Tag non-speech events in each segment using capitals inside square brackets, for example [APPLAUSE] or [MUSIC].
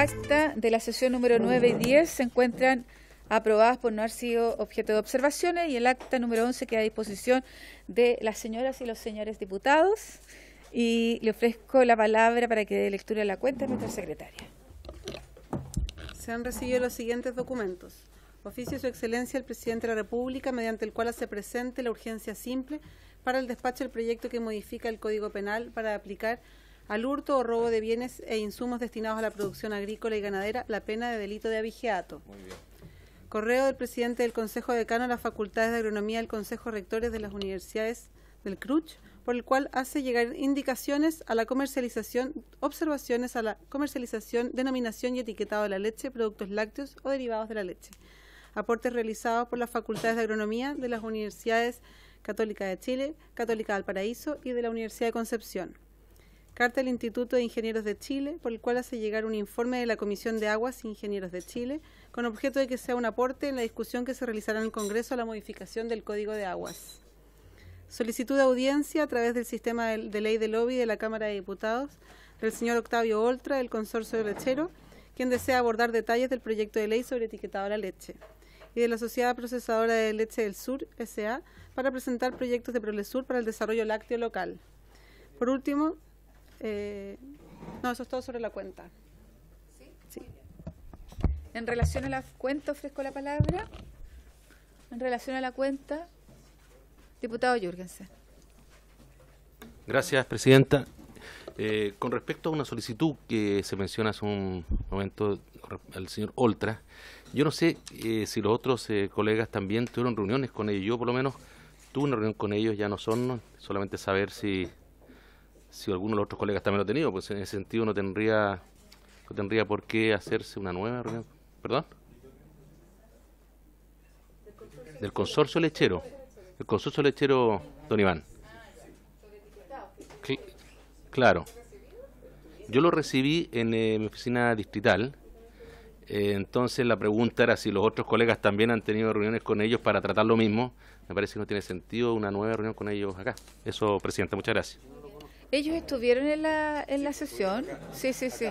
acta de la sesión número 9 y 10 se encuentran aprobadas por no haber sido objeto de observaciones y el acta número 11 queda a disposición de las señoras y los señores diputados. Y le ofrezco la palabra para que dé lectura a la cuenta nuestra secretaria. Se han recibido los siguientes documentos. Oficio de Su Excelencia el Presidente de la República, mediante el cual hace presente la urgencia simple para el despacho del proyecto que modifica el Código Penal para aplicar al hurto o robo de bienes e insumos destinados a la producción agrícola y ganadera la pena de delito de abigeato. Correo del presidente del Consejo de Decano a las Facultades de Agronomía del Consejo Rectores de las Universidades del CRUCH, por el cual hace llegar indicaciones a la comercialización, observaciones a la comercialización, denominación y etiquetado de la leche, productos lácteos o derivados de la leche. Aportes realizados por las Facultades de Agronomía de las Universidades Católica de Chile, Católica del Paraíso y de la Universidad de Concepción. Carta del Instituto de Ingenieros de Chile, por el cual hace llegar un informe de la Comisión de Aguas e Ingenieros de Chile, con objeto de que sea un aporte en la discusión que se realizará en el Congreso a la modificación del Código de Aguas. Solicitud de audiencia a través del sistema de ley de lobby de la Cámara de Diputados del señor Octavio Oltra, del consorcio de lechero, quien desea abordar detalles del proyecto de ley sobre etiquetado de la leche y de la Sociedad Procesadora de Leche del Sur, SA, para presentar proyectos de ProLesur para el desarrollo lácteo local. Por último, eh, no, eso es todo sobre la cuenta. Sí. En relación a la cuenta, ofrezco la palabra. En relación a la cuenta, diputado Jürgensen. Gracias, presidenta. Eh, con respecto a una solicitud que se menciona hace un momento al señor Oltra, yo no sé eh, si los otros eh, colegas también tuvieron reuniones con ellos. Yo, por lo menos, tuve una reunión con ellos, ya no son solamente saber si si alguno de los otros colegas también lo ha tenido, pues en ese sentido no tendría, no tendría por qué hacerse una nueva reunión. ¿Perdón? Del consorcio lechero. El consorcio lechero, don Iván. claro. Yo lo recibí en eh, mi oficina distrital. Eh, entonces la pregunta era si los otros colegas también han tenido reuniones con ellos para tratar lo mismo. Me parece que no tiene sentido una nueva reunión con ellos acá. Eso, presidente, muchas gracias. Ellos estuvieron en la, en la sesión. Sí, sí, sí.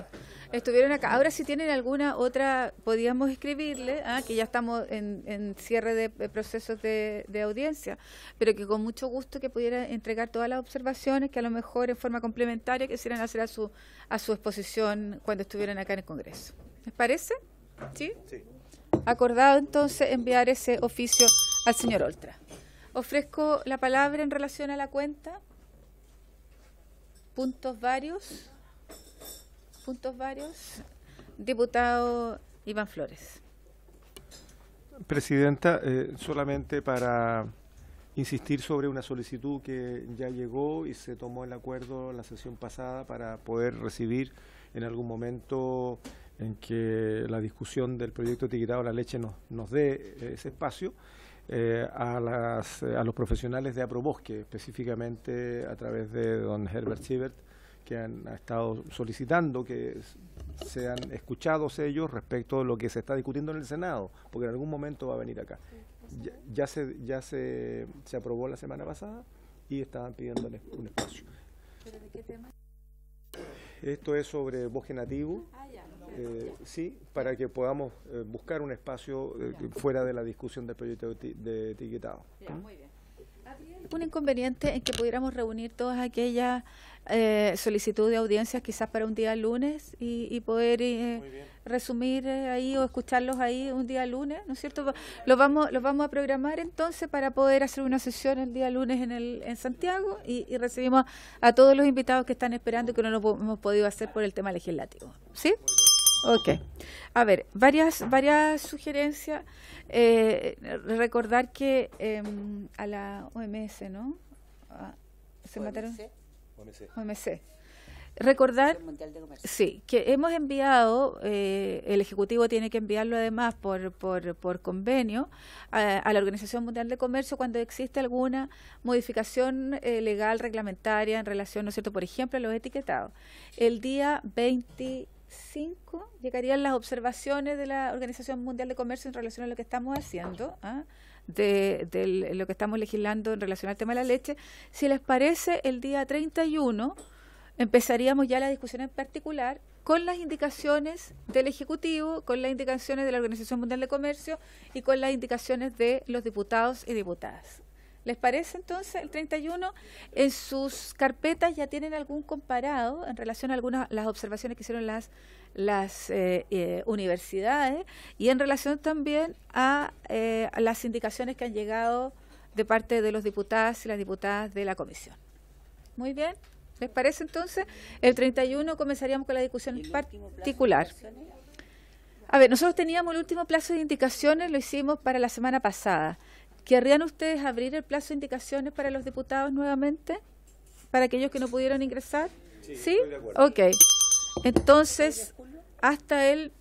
Estuvieron acá. Ahora si tienen alguna otra, podíamos escribirle, ¿ah? que ya estamos en, en cierre de procesos de, audiencia, pero que con mucho gusto que pudiera entregar todas las observaciones que a lo mejor en forma complementaria quisieran hacer a su, a su exposición cuando estuvieran acá en el Congreso. ¿Les parece? ¿Sí? Sí. Acordado entonces enviar ese oficio al señor Oltra. Ofrezco la palabra en relación a la cuenta puntos varios, puntos varios, diputado Iván Flores. Presidenta, eh, solamente para insistir sobre una solicitud que ya llegó y se tomó el acuerdo la sesión pasada para poder recibir en algún momento en que la discusión del proyecto etiquetado de la leche nos, nos dé eh, ese espacio. Eh, a, las, eh, los profesionales de Aprobosque, específicamente a través de don Herbert Siebert, que han estado solicitando que sean escuchados ellos respecto a lo que se está discutiendo en el Senado, porque en algún momento va a venir acá. Ya, se, ya se, se aprobó la semana pasada y estaban pidiéndole un espacio. Esto es sobre bosque nativo. Ah, eh, sí, para que podamos eh, buscar un espacio eh, fuera de la discusión del proyecto de etiquetado. Un muy bien. inconveniente en que pudiéramos reunir todas aquellas solicitudes de audiencias quizás para un día lunes y, poder resumir ahí o escucharlos ahí un día lunes, ¿no es cierto? Los vamos, los vamos a programar entonces para poder hacer una sesión el día lunes en, Santiago y, recibimos a todos los invitados que están esperando y que no lo hemos podido hacer por el tema legislativo. ¿Sí? Ok. A ver, varias, varias sugerencias. Eh, recordar que em, a la OMS, ¿no? Ah, ¿Se OMC? mataron? OMC. Recordar, sí, que hemos enviado, eh, el Ejecutivo tiene que enviarlo además por, por, por convenio a, la Organización Mundial de Comercio cuando existe alguna modificación eh, legal reglamentaria en relación, ¿no es cierto?, por ejemplo, a los etiquetados. El día 20 5 llegarían las observaciones de la Organización Mundial de Comercio en relación a lo que estamos haciendo, ¿ah? de, de, lo que estamos legislando en relación al tema de la leche. Si les parece, el día 31 empezaríamos ya la discusión en particular con las indicaciones del Ejecutivo, con las indicaciones de la Organización Mundial de Comercio y con las indicaciones de los diputados y diputadas. ¿Les parece entonces el 31? En sus carpetas ya tienen algún comparado en relación a algunas las observaciones que hicieron las las eh, eh, universidades y en relación también a, a eh, las indicaciones que han llegado de parte de los diputados y las diputadas de la comisión. Muy bien. ¿Les parece entonces? El 31 comenzaríamos con la discusión particular. A ver, nosotros teníamos el último plazo de indicaciones, lo hicimos para la semana pasada. ¿Querrían ustedes abrir el plazo de indicaciones para los diputados nuevamente? ¿Para aquellos que no pudieron ingresar? ¿Sí? Ok. Entonces, hasta el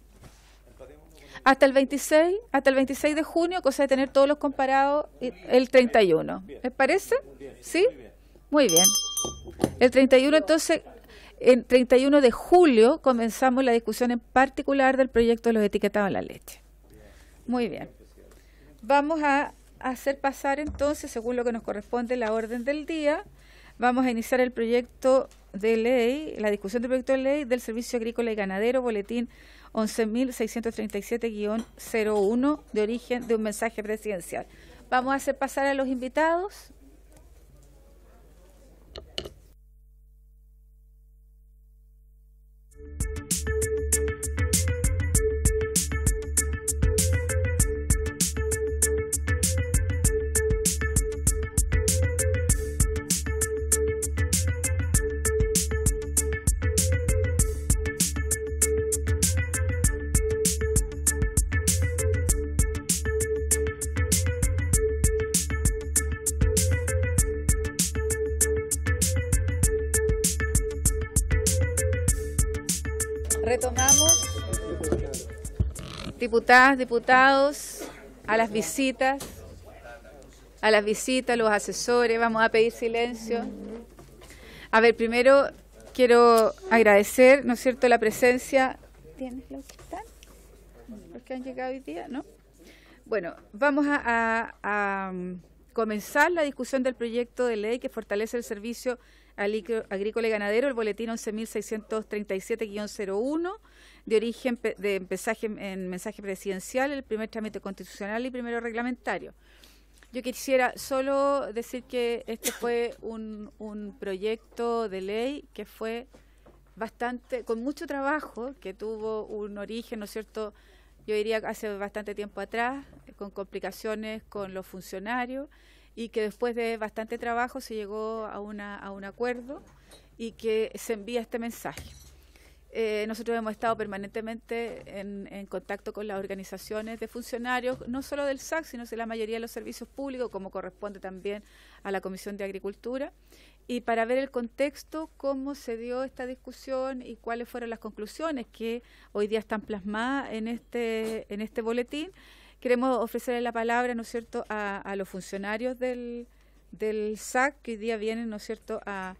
hasta el 26, hasta el 26 de junio, cosa de tener todos los comparados el 31. ¿Les parece? ¿Sí? Muy bien. El 31 entonces el 31 de julio comenzamos la discusión en particular del proyecto de los etiquetados en la leche. Muy bien. Vamos a hacer pasar entonces, según lo que nos corresponde la orden del día, vamos a iniciar el proyecto de ley, la discusión del proyecto de ley del Servicio Agrícola y Ganadero, boletín 11.637-01, de origen de un mensaje presidencial. Vamos a hacer pasar a los invitados. Retomamos, diputadas, diputados, a las visitas, a las visitas, los asesores, vamos a pedir silencio. A ver, primero quiero agradecer, ¿no es cierto?, la presencia. ¿Tienes los que están? ¿Los que han llegado hoy día? ¿No? Bueno, vamos a, a mm, comenzar la discusión del proyecto de ley que fortalece el servicio agrícola y ganadero, el boletín 11.637-01, de origen de mensaje, en mensaje presidencial, el primer trámite constitucional y primero reglamentario. Yo quisiera solo decir que este fue un, un proyecto de ley que fue bastante, con mucho trabajo, que tuvo un origen, ¿no es cierto? Yo diría hace bastante tiempo atrás, con complicaciones con los funcionarios y que después de bastante trabajo se llegó a, una, un acuerdo y que se envía este mensaje. Eh, nosotros hemos estado permanentemente en, en, contacto con las organizaciones de funcionarios, no solo del SAC, sino de la mayoría de los servicios públicos, como corresponde también a la Comisión de Agricultura, y para ver el contexto, cómo se dio esta discusión y cuáles fueron las conclusiones que hoy día están plasmadas en este, en este boletín queremos ofrecerle la palabra, ¿no es cierto?, a, los funcionarios del, SAC que hoy día vienen, ¿no es cierto?, a,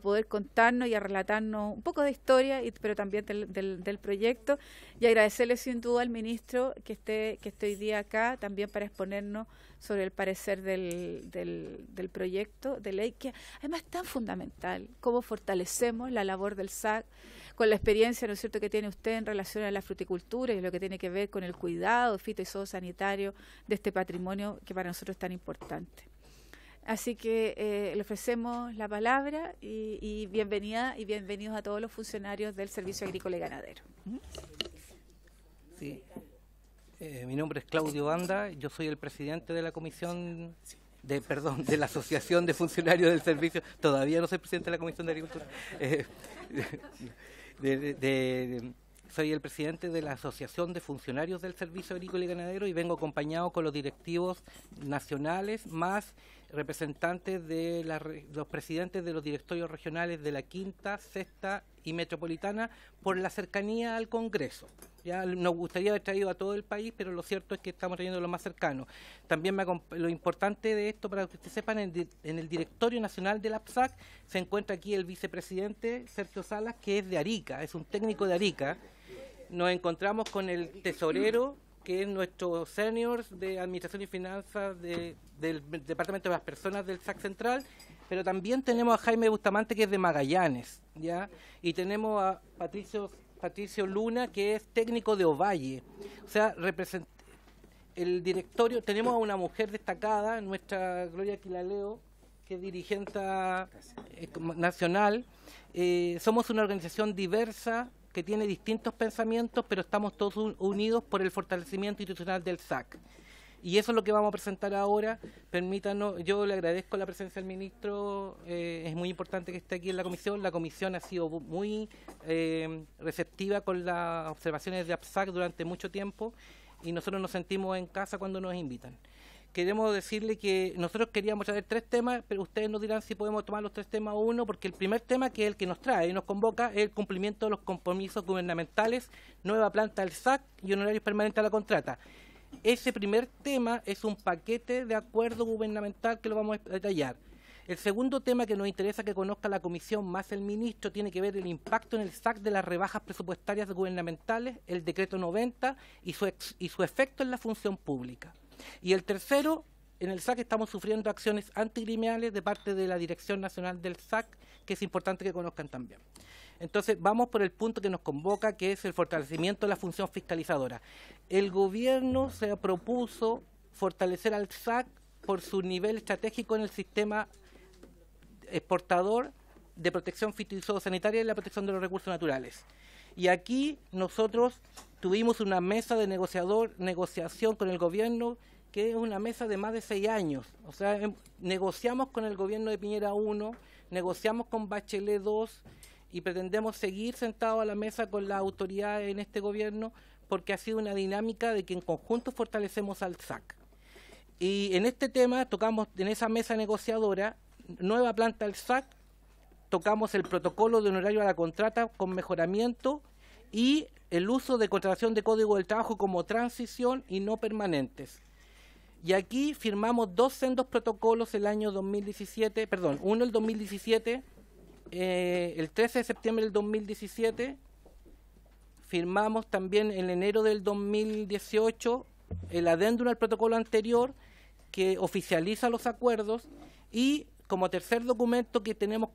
poder contarnos y a relatarnos un poco de historia, y, pero también del, proyecto. Y agradecerle sin duda al ministro que esté, que esté hoy día acá también para exponernos sobre el parecer del, del, del proyecto de ley, que además es tan fundamental, cómo fortalecemos la labor del SAC con la experiencia, ¿no es cierto?, que tiene usted en relación a la fruticultura y lo que tiene que ver con el cuidado fito y sanitario de este patrimonio que para nosotros es tan importante. Así que eh, le ofrecemos la palabra y, bienvenida y bienvenidos a todos los funcionarios del Servicio Agrícola y Ganadero. Sí. Eh, mi nombre es Claudio Banda, yo soy el presidente de la comisión de, perdón, de la Asociación de Funcionarios del Servicio, todavía no soy presidente de la Comisión de Agricultura. Eh, de, soy el presidente de la Asociación de Funcionarios del Servicio Agrícola y Ganadero y vengo acompañado con los directivos nacionales más representantes de los presidentes de los directorios regionales de la quinta, sexta y metropolitana por la cercanía al Congreso. Ya nos gustaría haber traído a todo el país, pero lo cierto es que estamos trayendo lo más cercano. También lo importante de esto, para que ustedes sepan, en, el directorio nacional de la APSAC se encuentra aquí el vicepresidente Sergio Salas, que es de Arica, es un técnico de Arica. Nos encontramos con el tesorero que es nuestro senior de Administración y Finanzas del Departamento de las Personas del SAC Central, pero también tenemos a Jaime Bustamante, que es de Magallanes, ¿ya? Y tenemos a Patricio, Patricio Luna, que es técnico de Ovalle. O sea, el directorio, tenemos a una mujer destacada, nuestra Gloria Quilaleo, que es dirigente eh, nacional. Eh, somos una organización diversa, que tiene distintos pensamientos, pero estamos todos unidos por el fortalecimiento institucional del SAC. Y eso es lo que vamos a presentar ahora. Permítanos, yo le agradezco la presencia del ministro, eh, es muy importante que esté aquí en la comisión. La comisión ha sido muy eh, receptiva con las observaciones de APSAC durante mucho tiempo y nosotros nos sentimos en casa cuando nos invitan queremos decirle que nosotros queríamos traer tres temas, pero ustedes nos dirán si podemos tomar los tres temas o uno, porque el primer tema, que es el que nos trae y nos convoca, es el cumplimiento de los compromisos gubernamentales, nueva planta del SAC y honorarios permanentes a la contrata. Ese primer tema es un paquete de acuerdo gubernamental que lo vamos a detallar. El segundo tema que nos interesa que conozca la comisión más el ministro tiene que ver el impacto en el SAC de las rebajas presupuestarias gubernamentales, el decreto 90 y su, y su efecto en la función pública. Y el tercero, en el SAC estamos sufriendo acciones antigremiales de parte de la Dirección Nacional del SAC, que es importante que conozcan también. Entonces, vamos por el punto que nos convoca, que es el fortalecimiento de la función fiscalizadora. El gobierno se propuso fortalecer al SAC por su nivel estratégico en el sistema exportador de protección fitosanitaria y la protección de los recursos naturales. Y aquí nosotros tuvimos una mesa de negociador, negociación con el gobierno que es una mesa de más de seis años. O sea, em, negociamos con el gobierno de Piñera 1, negociamos con Bachelet 2 y pretendemos seguir sentados a la mesa con la autoridad en este gobierno porque ha sido una dinámica de que en conjunto fortalecemos al SAC. Y en este tema tocamos en esa mesa negociadora nueva planta al SAC, tocamos el protocolo de honorario a la contrata con mejoramiento y el uso de contratación de código del trabajo como transición y no permanentes. Y aquí firmamos dos sendos protocolos el año 2017, perdón, uno el 2017, eh, el 13 de septiembre del 2017, firmamos también en enero del 2018 el adendum al protocolo anterior que oficializa los acuerdos y como tercer documento que tenemos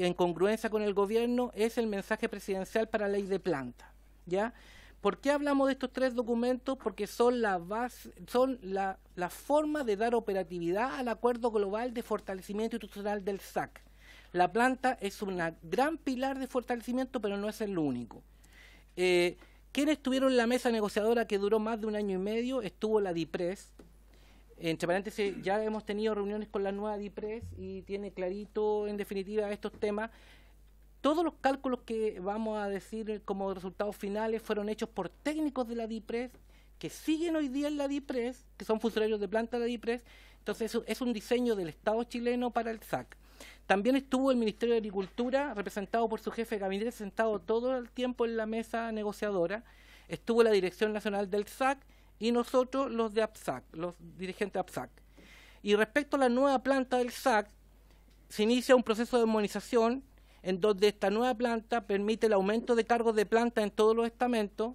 en congruencia con el gobierno es el mensaje presidencial para la ley de planta. ¿ya? ¿Por qué hablamos de estos tres documentos? Porque son la son la, forma de dar operatividad al acuerdo global de fortalecimiento institucional del SAC. La planta es un gran pilar de fortalecimiento, pero no es el único. Eh, ¿Quiénes en la mesa negociadora que duró más de un año y medio? Estuvo la DIPRES. Entre paréntesis, ya hemos tenido reuniones con la nueva DIPRES y tiene clarito, en definitiva, estos temas todos los cálculos que vamos a decir como resultados finales fueron hechos por técnicos de la DIPRES que siguen hoy día en la DIPRES, que son funcionarios de planta de la DIPRES. Entonces es un diseño del Estado chileno para el SAC. También estuvo el Ministerio de Agricultura, representado por su jefe de gabinete, sentado todo el tiempo en la mesa negociadora. Estuvo la Dirección Nacional del SAC y nosotros los de APSAC, los dirigentes de APSAC. Y respecto a la nueva planta del SAC, se inicia un proceso de armonización en donde esta nueva planta permite el aumento de cargos de planta en todos los estamentos.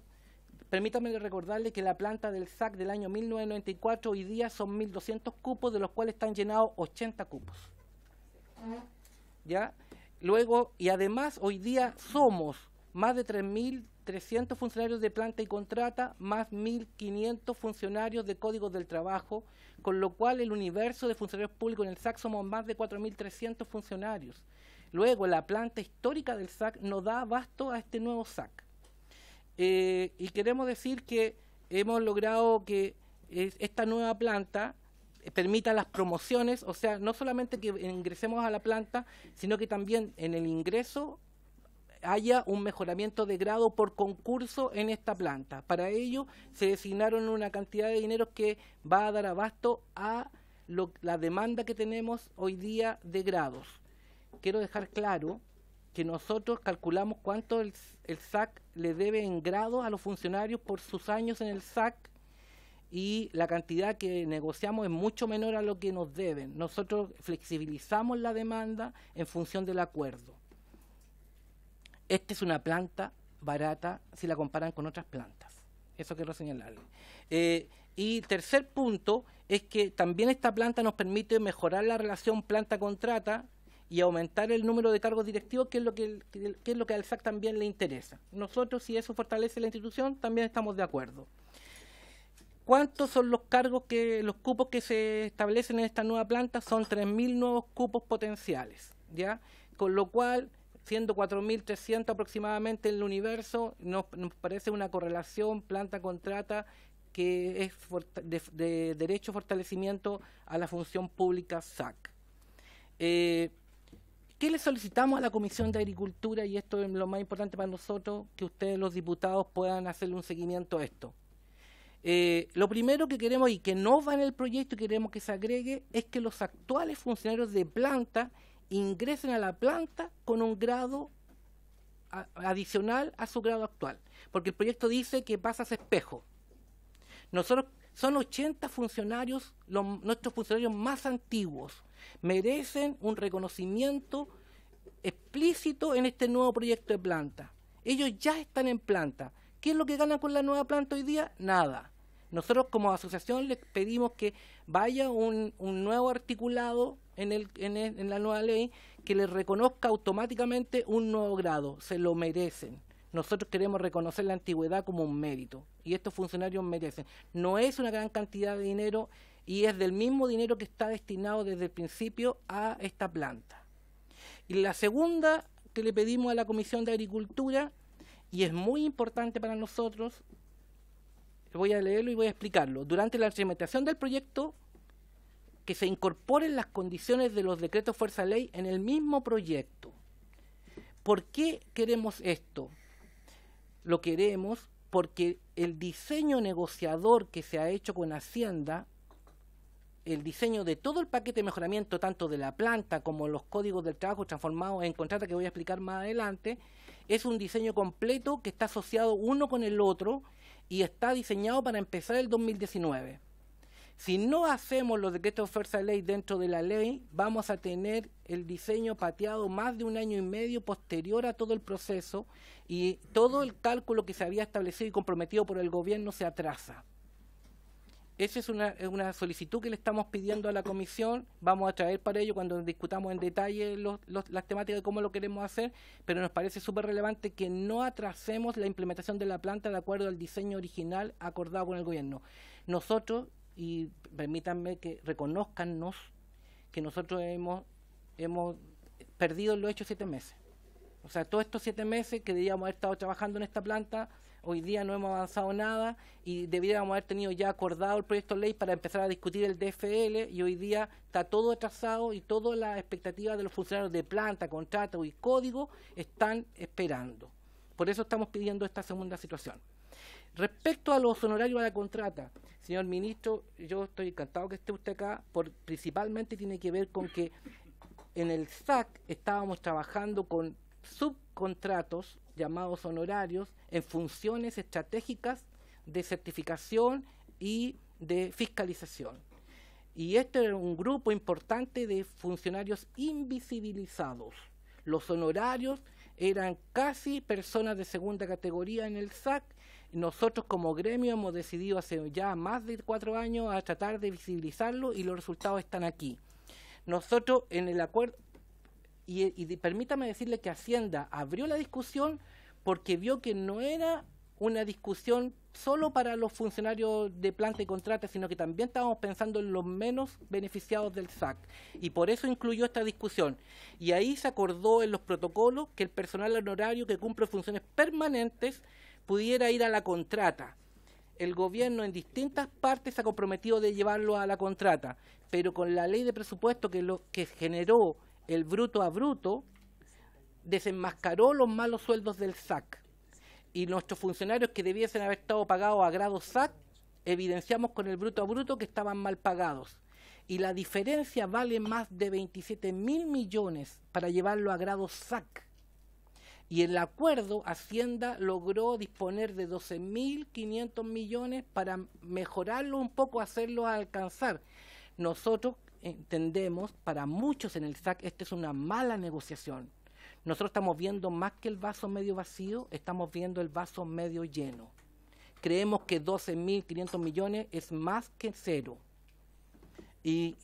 Permítame recordarle que la planta del SAC del año 1994 hoy día son 1.200 cupos, de los cuales están llenados 80 cupos. ¿Ya? Luego, y además hoy día somos más de 3.300 funcionarios de planta y contrata, más 1.500 funcionarios de códigos del trabajo, con lo cual el universo de funcionarios públicos en el SAC somos más de 4.300 funcionarios. Luego, la planta histórica del SAC no da abasto a este nuevo SAC. Eh, y queremos decir que hemos logrado que esta nueva planta eh, permita las promociones, o sea, no solamente que ingresemos a la planta, sino que también en el ingreso haya un mejoramiento de grado por concurso en esta planta. Para ello se designaron una cantidad de dinero que va a dar abasto a la demanda que tenemos hoy día de grados quiero dejar claro que nosotros calculamos cuánto el, SAC le debe en grados a los funcionarios por sus años en el SAC y la cantidad que negociamos es mucho menor a lo que nos deben. Nosotros flexibilizamos la demanda en función del acuerdo. Esta es una planta barata si la comparan con otras plantas. Eso quiero señalarle. Eh, y tercer punto es que también esta planta nos permite mejorar la relación planta-contrata y aumentar el número de cargos directivos, que es lo que, es lo que al SAC también le interesa. Nosotros, si eso fortalece la institución, también estamos de acuerdo. ¿Cuántos son los cargos que los cupos que se establecen en esta nueva planta? Son 3.000 nuevos cupos potenciales, ¿ya? Con lo cual, siendo 4.300 aproximadamente en el universo, nos, parece una correlación planta-contrata que es de, de, derecho fortalecimiento a la función pública SAC. Eh, ¿Qué le solicitamos a la Comisión de Agricultura? Y esto es lo más importante para nosotros, que ustedes los diputados puedan hacerle un seguimiento a esto. Eh, lo primero que queremos y que no va en el proyecto y queremos que se agregue es que los actuales funcionarios de planta ingresen a la planta con un grado adicional a su grado actual, porque el proyecto dice que pasas espejo. Nosotros son 80 funcionarios, nuestros funcionarios más antiguos, merecen un reconocimiento explícito en este nuevo proyecto de planta. Ellos ya están en planta. ¿Qué es lo que ganan con la nueva planta hoy día? Nada. Nosotros como asociación les pedimos que vaya un, nuevo articulado en, en la nueva ley que les reconozca automáticamente un nuevo grado. Se lo merecen. Nosotros queremos reconocer la antigüedad como un mérito y estos funcionarios merecen. No es una gran cantidad de dinero, y es del mismo dinero que está destinado desde el principio a esta planta. Y la segunda que le pedimos a la Comisión de Agricultura, y es muy importante para nosotros, voy a leerlo y voy a explicarlo. Durante la implementación del proyecto, que se incorporen las condiciones de los decretos fuerza ley en el mismo proyecto. ¿Por qué queremos esto? Lo queremos porque el diseño negociador que se ha hecho con Hacienda el diseño de todo el paquete de mejoramiento, tanto de la planta como los códigos del trabajo transformados en contrata que voy a explicar más adelante, es un diseño completo que está asociado uno con el otro y está diseñado para empezar el 2019. Si no hacemos los decretos de fuerza de ley dentro de la ley, vamos a tener el diseño pateado más de un año y medio posterior a todo el proceso y todo el cálculo que se había establecido y comprometido por el gobierno se atrasa. Esa es una, solicitud que le estamos pidiendo a la comisión. Vamos a traer para ello cuando discutamos en detalle los, las temáticas de cómo lo queremos hacer, pero nos parece súper relevante que no atrasemos la implementación de la planta de acuerdo al diseño original acordado con el gobierno. Nosotros, y permítanme que reconozcannos, que nosotros hemos, hemos perdido los hechos siete meses. O sea, todos estos siete meses que debíamos haber estado trabajando en esta planta, hoy día no hemos avanzado nada y debiéramos haber tenido ya acordado el proyecto de ley para empezar a discutir el DFL y hoy día está todo atrasado y todas las expectativas de los funcionarios de planta, contrato y código están esperando. Por eso estamos pidiendo esta segunda situación. Respecto a los honorarios de la contrata, señor ministro, yo estoy encantado que esté usted acá, por, principalmente tiene que ver con que en el SAC estábamos trabajando con subcontratos llamados honorarios en funciones estratégicas de certificación y de fiscalización. Y este era un grupo importante de funcionarios invisibilizados. Los honorarios eran casi personas de segunda categoría en el SAC. Nosotros como gremio hemos decidido hace ya más de cuatro años a tratar de visibilizarlo y los resultados están aquí. Nosotros en el acuerdo, y, permítame decirle que Hacienda abrió la discusión porque vio que no era una discusión solo para los funcionarios de planta y contrata, sino que también estábamos pensando en los menos beneficiados del SAC. Y por eso incluyó esta discusión. Y ahí se acordó en los protocolos que el personal honorario que cumple funciones permanentes pudiera ir a la contrata. El gobierno en distintas partes se ha comprometido de llevarlo a la contrata, pero con la ley de presupuesto que, lo, que generó el bruto a bruto, desenmascaró los malos sueldos del SAC. Y nuestros funcionarios que debiesen haber estado pagados a grado SAC, evidenciamos con el bruto a bruto que estaban mal pagados. Y la diferencia vale más de 27 mil millones para llevarlo a grado SAC. Y en el acuerdo, Hacienda logró disponer de mil 12.500 millones para mejorarlo un poco, hacerlo alcanzar. Nosotros entendemos, para muchos en el SAC, esta es una mala negociación. Nosotros estamos viendo más que el vaso medio vacío, estamos viendo el vaso medio lleno. Creemos que 12.500 millones es más que cero. Y,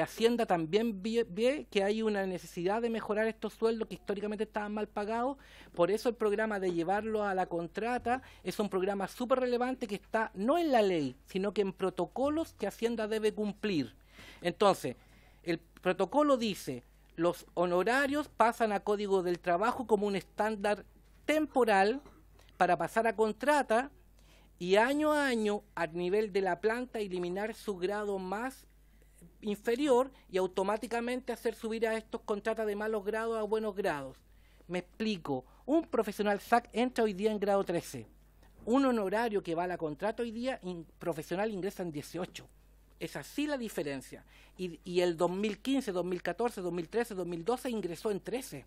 Hacienda también ve, ve, que hay una necesidad de mejorar estos sueldos que históricamente estaban mal pagados. Por eso el programa de llevarlo a la contrata es un programa súper relevante que está no en la ley, sino que en protocolos que Hacienda debe cumplir. Entonces, el protocolo dice, los honorarios pasan a Código del Trabajo como un estándar temporal para pasar a contrata y año a año a nivel de la planta eliminar su grado más inferior y automáticamente hacer subir a estos contratos de malos grados a buenos grados. Me explico, un profesional SAC entra hoy día en grado 13. Un honorario que va a la contrata hoy día, profesional ingresa en 18. Es así la diferencia. Y, el 2015, 2014, 2013, 2012 ingresó en 13,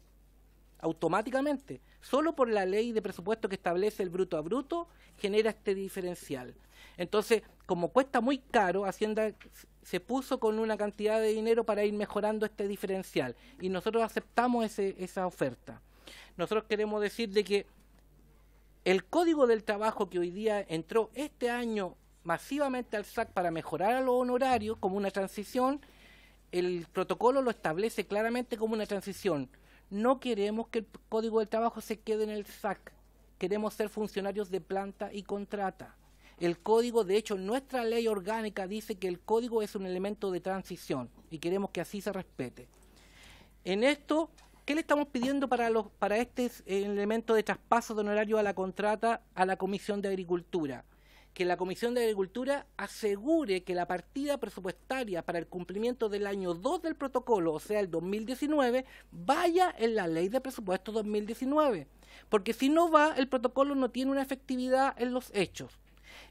automáticamente. Solo por la ley de presupuesto que establece el bruto a bruto genera este diferencial. Entonces, como cuesta muy caro, Hacienda se puso con una cantidad de dinero para ir mejorando este diferencial. Y nosotros aceptamos esa oferta. Nosotros queremos decir de que el Código del Trabajo que hoy día entró este año masivamente al SAC para mejorar a los honorarios como una transición, el protocolo lo establece claramente como una transición. No queremos que el Código del Trabajo se quede en el SAC. Queremos ser funcionarios de planta y contrata. El código, de hecho, nuestra ley orgánica dice que el código es un elemento de transición y queremos que así se respete. En esto, ¿qué le estamos pidiendo para, los, para este eh, elemento de traspaso de honorario a la contrata a la Comisión de Agricultura? que la Comisión de Agricultura asegure que la partida presupuestaria para el cumplimiento del año 2 del protocolo, o sea, el 2019, vaya en la ley de presupuesto 2019. Porque si no va, el protocolo no tiene una efectividad en los hechos.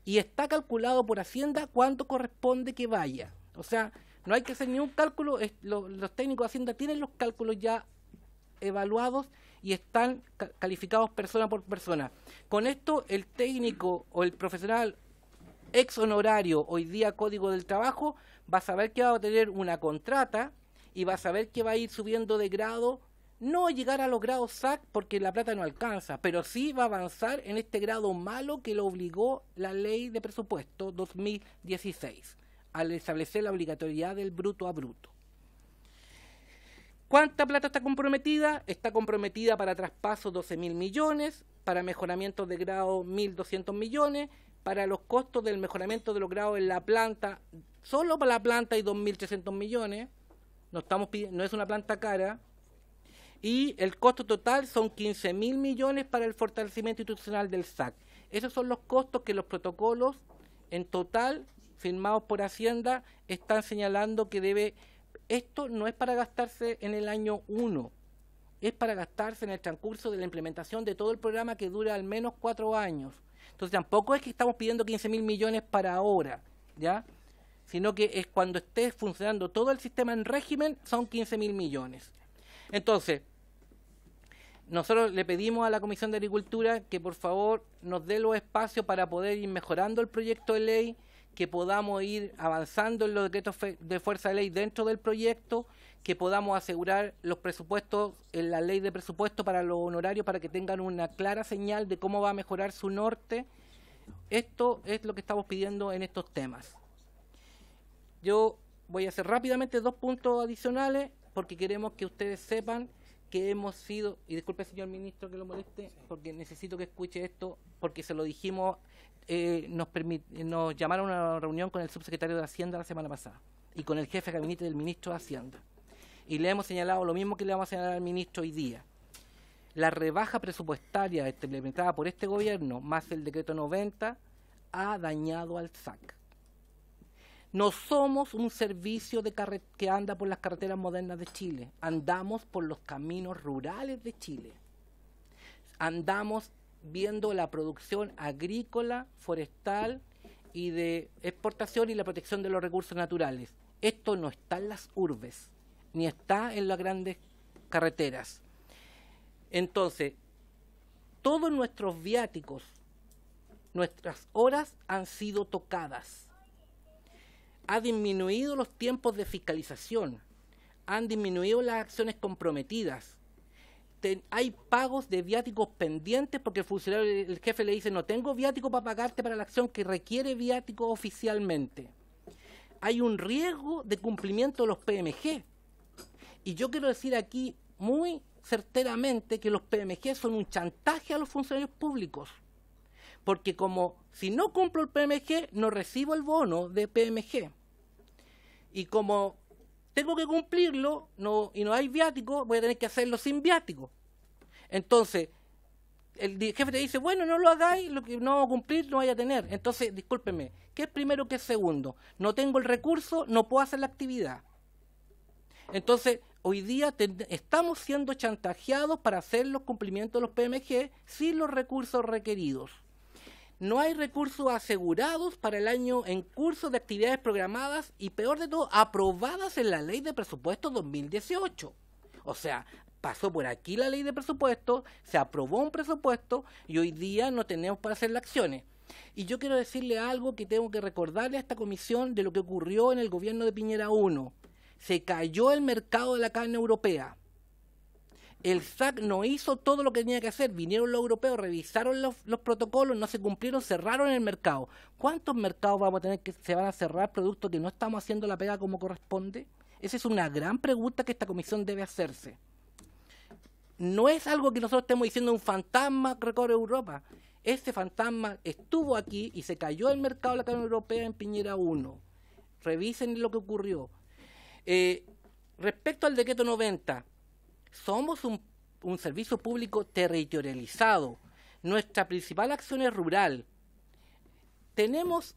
Y está calculado por Hacienda cuánto corresponde que vaya. O sea, no hay que hacer ningún cálculo, los técnicos de Hacienda tienen los cálculos ya evaluados y están calificados persona por persona. Con esto, el técnico o el profesional ex honorario, hoy día código del trabajo, va a saber que va a tener una contrata y va a saber que va a ir subiendo de grado. No llegar a los grados SAC porque la plata no alcanza, pero sí va a avanzar en este grado malo que lo obligó la ley de presupuesto 2016 al establecer la obligatoriedad del bruto a bruto. ¿Cuánta plata está comprometida? Está comprometida para traspaso 12 mil millones, para mejoramiento de grado 1.200 millones, para los costos del mejoramiento de los grados en la planta, solo para la planta hay 2.300 millones, no, estamos no es una planta cara, y el costo total son 15 mil millones para el fortalecimiento institucional del SAC. Esos son los costos que los protocolos en total firmados por Hacienda están señalando que debe esto no es para gastarse en el año 1, es para gastarse en el transcurso de la implementación de todo el programa que dura al menos cuatro años. Entonces tampoco es que estamos pidiendo 15 mil millones para ahora, ¿ya? Sino que es cuando esté funcionando todo el sistema en régimen, son 15 mil millones. Entonces, nosotros le pedimos a la Comisión de Agricultura que por favor nos dé los espacios para poder ir mejorando el proyecto de ley que podamos ir avanzando en los decretos de fuerza de ley dentro del proyecto, que podamos asegurar los presupuestos en la ley de presupuesto para los honorarios para que tengan una clara señal de cómo va a mejorar su norte. Esto es lo que estamos pidiendo en estos temas. Yo voy a hacer rápidamente dos puntos adicionales porque queremos que ustedes sepan que hemos sido, y disculpe señor ministro que lo moleste, porque necesito que escuche esto, porque se lo dijimos eh, nos, llamaron a una reunión con el subsecretario de Hacienda la semana pasada y con el jefe de gabinete del ministro de Hacienda. Y le hemos señalado lo mismo que le vamos a señalar al ministro hoy día. La rebaja presupuestaria implementada por este gobierno, más el decreto 90, ha dañado al SAC. No somos un servicio de que anda por las carreteras modernas de Chile, andamos por los caminos rurales de Chile. Andamos viendo la producción agrícola, forestal y de exportación y la protección de los recursos naturales. Esto no está en las urbes, ni está en las grandes carreteras. Entonces, todos nuestros viáticos, nuestras horas han sido tocadas. Ha disminuido los tiempos de fiscalización, han disminuido las acciones comprometidas, hay pagos de viáticos pendientes porque el funcionario, el jefe le dice, no tengo viático para pagarte para la acción que requiere viático oficialmente. Hay un riesgo de cumplimiento de los PMG. Y yo quiero decir aquí muy certeramente que los PMG son un chantaje a los funcionarios públicos. Porque como si no cumplo el PMG, no recibo el bono de PMG. Y como tengo que cumplirlo no, y no hay viático, voy a tener que hacerlo sin viático. Entonces, el jefe te dice, bueno, no lo hagáis, lo que no vamos a cumplir no vaya a tener. Entonces, discúlpeme, ¿qué es primero, qué es segundo? No tengo el recurso, no puedo hacer la actividad. Entonces, hoy día estamos siendo chantajeados para hacer los cumplimientos de los PMG sin los recursos requeridos no hay recursos asegurados para el año en curso de actividades programadas y, peor de todo, aprobadas en la ley de presupuesto 2018. O sea, pasó por aquí la ley de presupuesto, se aprobó un presupuesto y hoy día no tenemos para hacer las acciones. Y yo quiero decirle algo que tengo que recordarle a esta comisión de lo que ocurrió en el gobierno de Piñera 1. Se cayó el mercado de la carne europea. El SAC no hizo todo lo que tenía que hacer. Vinieron los europeos, revisaron los, protocolos, no se cumplieron, cerraron el mercado. ¿Cuántos mercados vamos a tener que se van a cerrar productos que no estamos haciendo la pega como corresponde? Esa es una gran pregunta que esta comisión debe hacerse. No es algo que nosotros estemos diciendo un fantasma recorre Europa. Ese fantasma estuvo aquí y se cayó el mercado de la Unión Europea en Piñera 1. Revisen lo que ocurrió. Eh, respecto al decreto 90, somos un, servicio público territorializado. Nuestra principal acción es rural. Tenemos,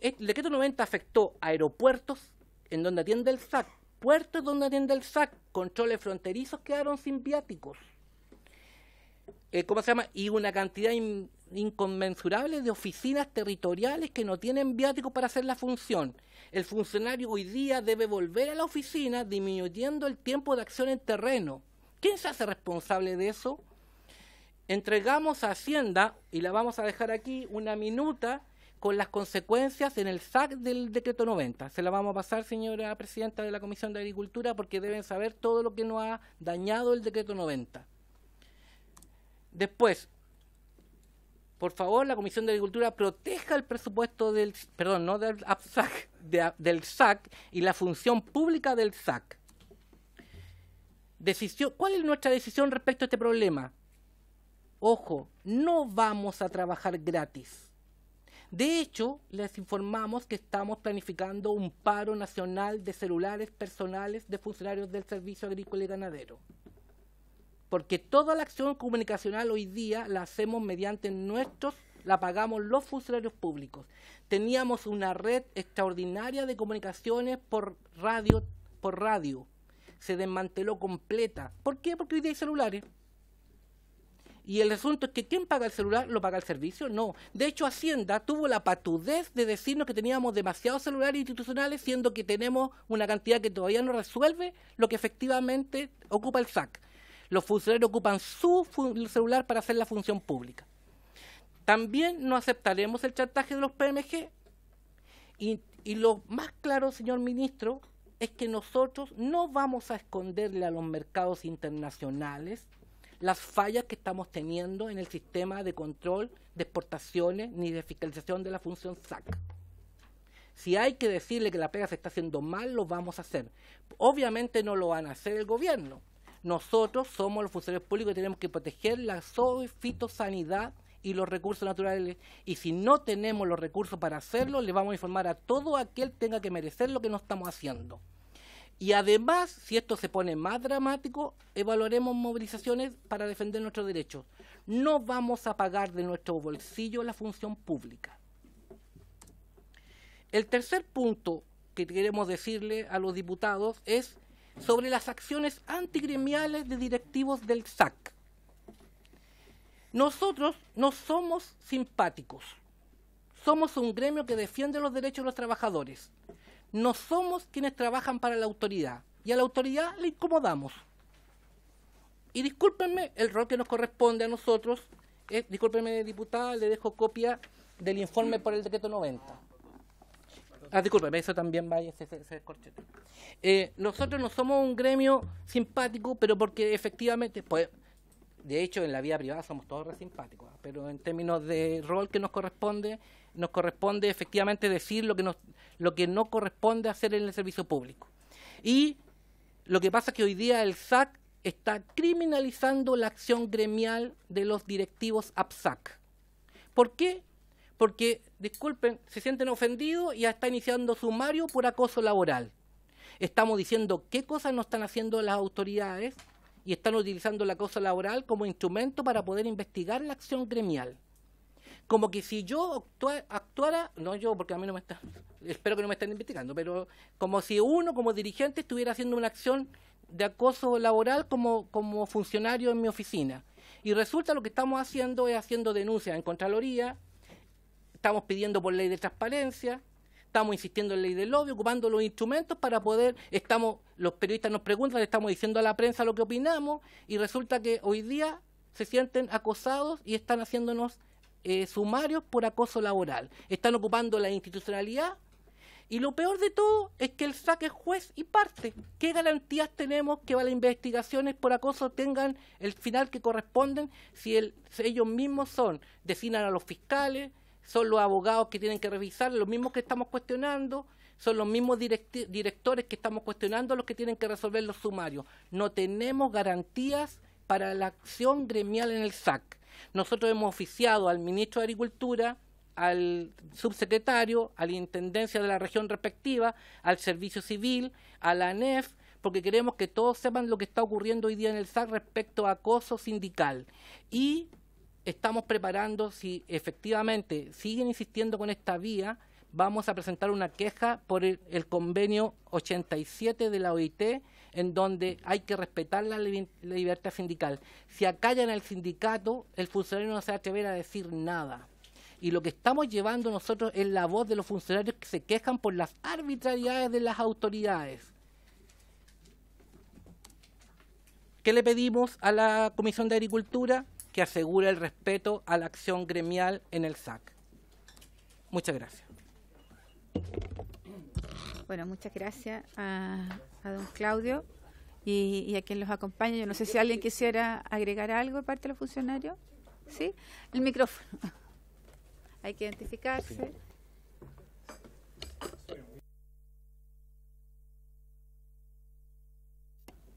el eh, decreto 90 afectó aeropuertos, en donde atiende el SAC, puertos donde atiende el SAC, controles fronterizos quedaron sin viáticos. Eh, ¿Cómo se llama? Y una cantidad inconmensurable de oficinas territoriales que no tienen viáticos para hacer la función el funcionario hoy día debe volver a la oficina disminuyendo el tiempo de acción en terreno. ¿Quién se hace responsable de eso? Entregamos a Hacienda, y la vamos a dejar aquí, una minuta con las consecuencias en el SAC del decreto 90. Se la vamos a pasar, señora presidenta de la Comisión de Agricultura, porque deben saber todo lo que nos ha dañado el decreto 90. Después, por favor, la Comisión de Agricultura proteja el presupuesto del, perdón, no del del SAC y la función pública del SAC. ¿Cuál es nuestra decisión respecto a este problema? Ojo, no vamos a trabajar gratis. De hecho, les informamos que estamos planificando un paro nacional de celulares personales de funcionarios del Servicio Agrícola y Ganadero porque toda la acción comunicacional hoy día la hacemos mediante nuestros, la pagamos los funcionarios públicos. Teníamos una red extraordinaria de comunicaciones por radio, por radio. Se desmanteló completa. ¿Por qué? Porque hoy día hay celulares. Y el asunto es que ¿quién paga el celular? ¿Lo paga el servicio? No. De hecho, Hacienda tuvo la patudez de decirnos que teníamos demasiados celulares institucionales, siendo que tenemos una cantidad que todavía no resuelve lo que efectivamente ocupa el SAC. Los funcionarios ocupan su celular para hacer la función pública. También no aceptaremos el chantaje de los PMG. Y, y lo más claro, señor ministro, es que nosotros no vamos a esconderle a los mercados internacionales las fallas que estamos teniendo en el sistema de control de exportaciones ni de fiscalización de la función SAC. Si hay que decirle que la pega se está haciendo mal, lo vamos a hacer. Obviamente no lo van a hacer el gobierno, nosotros somos los funcionarios públicos y tenemos que proteger la fitosanidad y los recursos naturales. Y si no tenemos los recursos para hacerlo, le vamos a informar a todo aquel que tenga que merecer lo que no estamos haciendo. Y además, si esto se pone más dramático, evaluaremos movilizaciones para defender nuestros derechos. No vamos a pagar de nuestro bolsillo la función pública. El tercer punto que queremos decirle a los diputados es sobre las acciones antigremiales de directivos del SAC. Nosotros no somos simpáticos. Somos un gremio que defiende los derechos de los trabajadores. No somos quienes trabajan para la autoridad. Y a la autoridad le incomodamos. Y discúlpenme, el rol que nos corresponde a nosotros, es, discúlpenme diputada, le dejo copia del informe por el decreto 90. Ah, eso también va ese, ese, ese corchete. Eh, nosotros no somos un gremio simpático, pero porque efectivamente, pues, de hecho, en la vida privada somos todos re simpáticos ¿ah? pero en términos de rol que nos corresponde, nos corresponde efectivamente decir lo que, lo que no corresponde hacer en el servicio público. Y lo que pasa es que hoy día el SAC está criminalizando la acción gremial de los directivos APSAC. ¿Por qué? porque, disculpen, se sienten ofendidos y ya está iniciando sumario por acoso laboral. Estamos diciendo qué cosas no están haciendo las autoridades y están utilizando el acoso laboral como instrumento para poder investigar la acción gremial. Como que si yo actuara, no yo, porque a mí no me está, espero que no me estén investigando, pero como si uno como dirigente estuviera haciendo una acción de acoso laboral como, como funcionario en mi oficina. Y resulta lo que estamos haciendo es haciendo denuncias en Contraloría, Estamos pidiendo por ley de transparencia, estamos insistiendo en ley del lobby, ocupando los instrumentos para poder, estamos, los periodistas nos preguntan, estamos diciendo a la prensa lo que opinamos y resulta que hoy día se sienten acosados y están haciéndonos eh, sumarios por acoso laboral. Están ocupando la institucionalidad y lo peor de todo es que el saque juez y parte. ¿Qué garantías tenemos que las investigaciones por acoso tengan el final que corresponden si ellos mismos son, designan a los fiscales, son los abogados que tienen que revisar, los mismos que estamos cuestionando, son los mismos directores que estamos cuestionando los que tienen que resolver los sumarios. No tenemos garantías para la acción gremial en el SAC. Nosotros hemos oficiado al ministro de Agricultura, al subsecretario, a la Intendencia de la región respectiva, al Servicio Civil, a la ANEF, porque queremos que todos sepan lo que está ocurriendo hoy día en el SAC respecto a acoso sindical. Y estamos preparando, si efectivamente siguen insistiendo con esta vía, vamos a presentar una queja por el, convenio 87 de la OIT, en donde hay que respetar la, libertad sindical. Si acallan al sindicato, el funcionario no se va a atrever a decir nada. Y lo que estamos llevando nosotros es la voz de los funcionarios que se quejan por las arbitrariedades de las autoridades. ¿Qué le pedimos a la Comisión de Agricultura? que asegure el respeto a la acción gremial en el SAC. Muchas gracias. Bueno, muchas gracias a, don Claudio y, a quien los acompaña. Yo no sé si alguien quisiera agregar algo de parte de los funcionarios. ¿Sí? El micrófono. [LAUGHS] Hay que identificarse.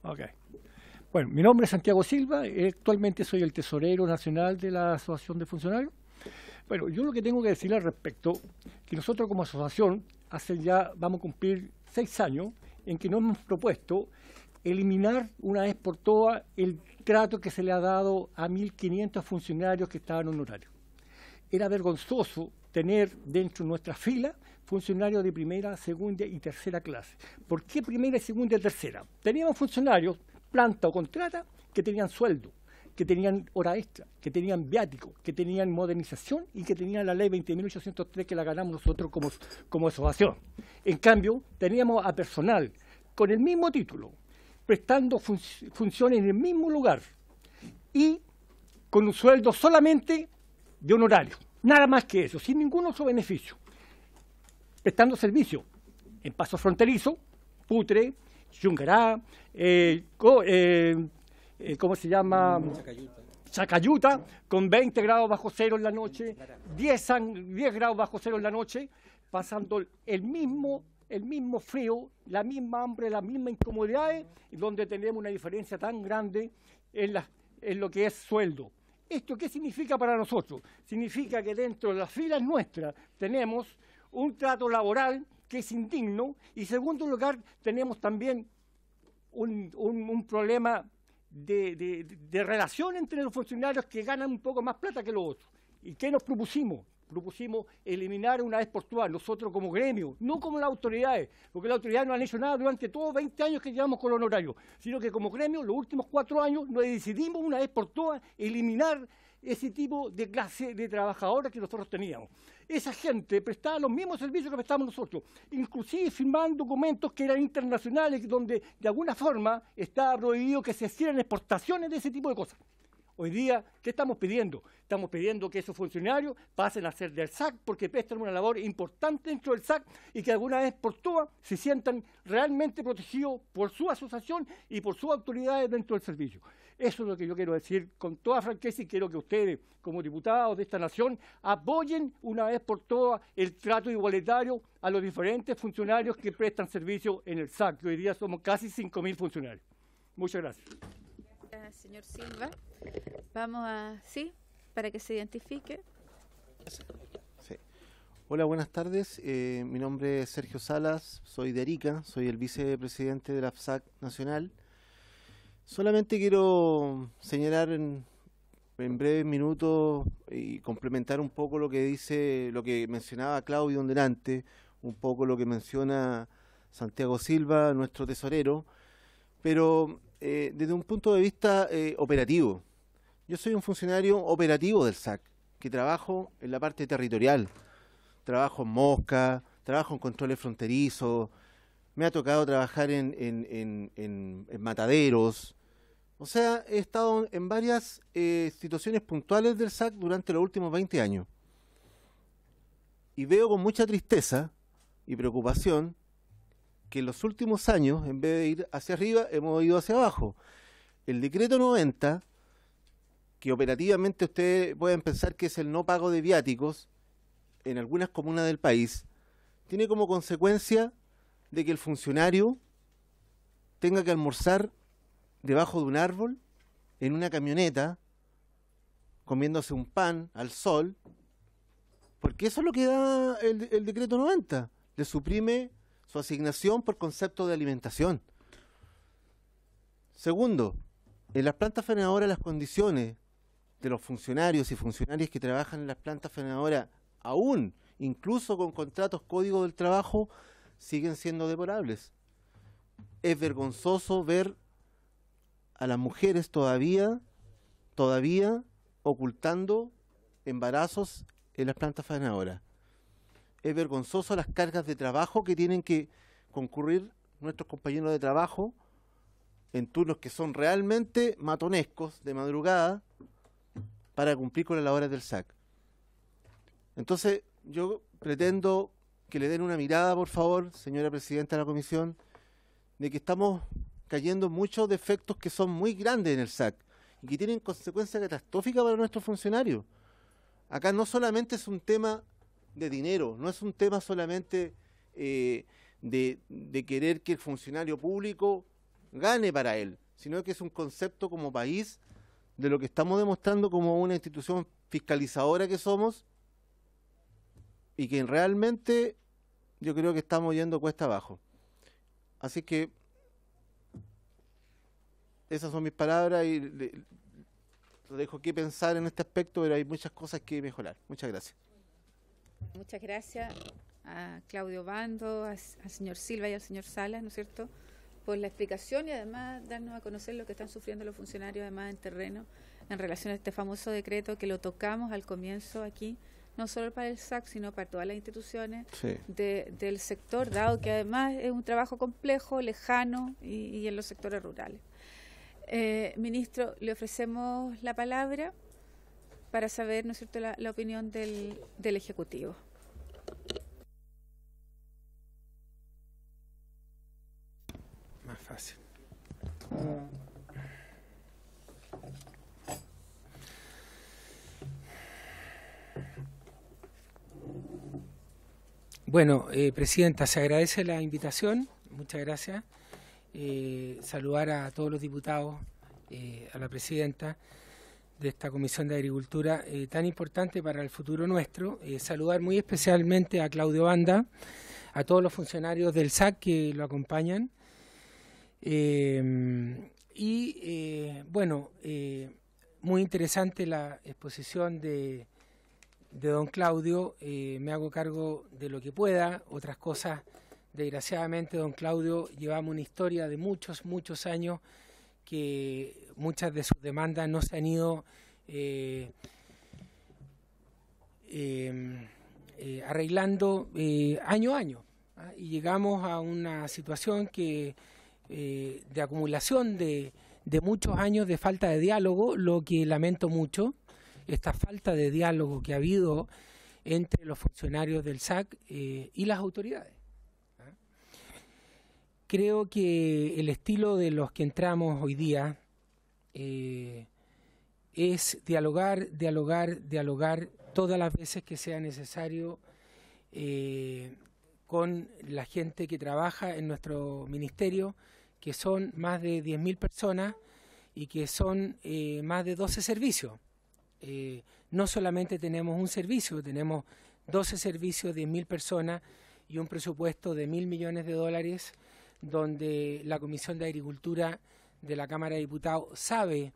Ok. Bueno, mi nombre es Santiago Silva, actualmente soy el tesorero nacional de la Asociación de Funcionarios. Bueno, yo lo que tengo que decir al respecto, que nosotros como asociación, hace ya, vamos a cumplir seis años, en que nos hemos propuesto eliminar una vez por todas el trato que se le ha dado a 1.500 funcionarios que estaban honorarios. Era vergonzoso tener dentro de nuestra fila funcionarios de primera, segunda y tercera clase. ¿Por qué primera, segunda y tercera? Teníamos funcionarios planta o contrata que tenían sueldo, que tenían hora extra, que tenían viático, que tenían modernización y que tenían la ley 20.803 que la ganamos nosotros como, como asociación. En cambio, teníamos a personal con el mismo título, prestando funciones en el mismo lugar y con un sueldo solamente de honorario, Nada más que eso, sin ningún otro beneficio. Prestando servicio en paso fronterizo, putre, Xunguerá, eh, eh, eh, ¿cómo se llama? Chacayuta. con 20 grados bajo cero en la noche, 10, grados bajo cero en la noche, pasando el mismo el mismo frío, la misma hambre, las mismas incomodidades, donde tenemos una diferencia tan grande en, en, lo que es sueldo. ¿Esto qué significa para nosotros? Significa que dentro de las filas nuestras tenemos un trato laboral que es indigno. Y segundo lugar, tenemos también un, problema de, relación entre los funcionarios que ganan un poco más plata que los otros. ¿Y qué nos propusimos? Propusimos eliminar una vez por todas, nosotros como gremio, no como las autoridades, porque las autoridades no han hecho nada durante todos 20 años que llevamos con los honorarios, sino que como gremio, los últimos cuatro años, nos decidimos una vez por todas eliminar ese tipo de clase de trabajadores que nosotros teníamos esa gente prestaba los mismos servicios que prestábamos nosotros, inclusive firmaban documentos que eran internacionales, donde de alguna forma estaba prohibido que se hicieran exportaciones de ese tipo de cosas. Hoy día, ¿qué estamos pidiendo? Estamos pidiendo que esos funcionarios pasen a ser del SAC porque prestan una labor importante dentro del SAC y que alguna vez por todas se sientan realmente protegidos por su asociación y por sus autoridades dentro del servicio. Eso es lo que yo quiero decir con toda franqueza y quiero que ustedes, como diputados de esta nación, apoyen una vez por todas el trato igualitario a los diferentes funcionarios que prestan servicio en el SAC, que hoy día somos casi 5.000 funcionarios. Muchas gracias señor Silva. Vamos a, sí, para que se identifique. Hola, buenas tardes. Eh, mi nombre es Sergio Salas, soy de Arica, soy el vicepresidente de la FSAC Nacional. Solamente quiero señalar en, breve breves minutos y complementar un poco lo que dice, lo que mencionaba Claudio delante, un poco lo que menciona Santiago Silva, nuestro tesorero, pero eh, desde un punto de vista eh, operativo. Yo soy un funcionario operativo del SAC, que trabajo en la parte territorial. Trabajo en mosca, trabajo en controles fronterizos, me ha tocado trabajar en, mataderos. O sea, he estado en varias eh, situaciones puntuales del SAC durante los últimos 20 años. Y veo con mucha tristeza y preocupación que en los últimos años, en vez de ir hacia arriba, hemos ido hacia abajo. El decreto 90, que operativamente ustedes pueden pensar que es el no pago de viáticos en algunas comunas del país, tiene como consecuencia de que el funcionario tenga que almorzar debajo de un árbol, en una camioneta, comiéndose un pan al sol, porque eso es lo que da el, decreto 90, le suprime su asignación por concepto de alimentación. Segundo, en las plantas frenadoras las condiciones de los funcionarios y funcionarias que trabajan en las plantas frenadoras, aún incluso con contratos códigos del trabajo, siguen siendo deplorables. Es vergonzoso ver a las mujeres todavía, todavía ocultando embarazos en las plantas frenadoras es vergonzoso las cargas de trabajo que tienen que concurrir nuestros compañeros de trabajo en turnos que son realmente matonescos de madrugada para cumplir con las labores del SAC. Entonces, yo pretendo que le den una mirada, por favor, señora presidenta de la comisión, de que estamos cayendo muchos defectos que son muy grandes en el SAC y que tienen consecuencias catastróficas para nuestros funcionarios. Acá no solamente es un tema de dinero, no es un tema solamente eh, de, querer que el funcionario público gane para él, sino que es un concepto como país de lo que estamos demostrando como una institución fiscalizadora que somos y que realmente yo creo que estamos yendo cuesta abajo. Así que esas son mis palabras y le, dejo que pensar en este aspecto, pero hay muchas cosas que mejorar. Muchas gracias. Muchas gracias a Claudio Bando, al señor Silva y al señor Salas, ¿no es cierto?, por la explicación y además darnos a conocer lo que están sufriendo los funcionarios, además en terreno, en relación a este famoso decreto que lo tocamos al comienzo aquí, no solo para el SAC, sino para todas las instituciones del sector, dado que además es un trabajo complejo, lejano y, en los sectores rurales. Eh, ministro, le ofrecemos la palabra para saber ¿no es cierto? La, opinión del, del Ejecutivo. Más fácil. Bueno, eh, Presidenta, se agradece la invitación, muchas gracias. Eh, saludar a todos los diputados, eh, a la Presidenta de esta Comisión de Agricultura eh, tan importante para el futuro nuestro. Eh, saludar muy especialmente a Claudio Banda, a todos los funcionarios del SAC que lo acompañan. Eh, y bueno, muy interesante la exposición de, de don Claudio. me hago cargo de lo que pueda, otras cosas. Desgraciadamente, don Claudio, llevamos una historia de muchos, muchos años que muchas de sus demandas no se han ido eh, em, eh, arreglando eh, año a año. ¿ah? Y llegamos a una situación que de acumulación de, muchos años de falta de diálogo, lo que lamento mucho, esta falta de diálogo que ha habido entre los funcionarios del SAC y las autoridades creo que el estilo de los que entramos hoy día eh, es dialogar, dialogar, dialogar todas las veces que sea necesario eh, con la gente que trabaja en nuestro ministerio, que son más de 10.000 personas y que son eh, más de 12 servicios. no solamente tenemos un servicio, tenemos 12 servicios, 10.000 personas y un presupuesto de mil millones de dólares donde la Comisión de Agricultura de la Cámara de Diputados sabe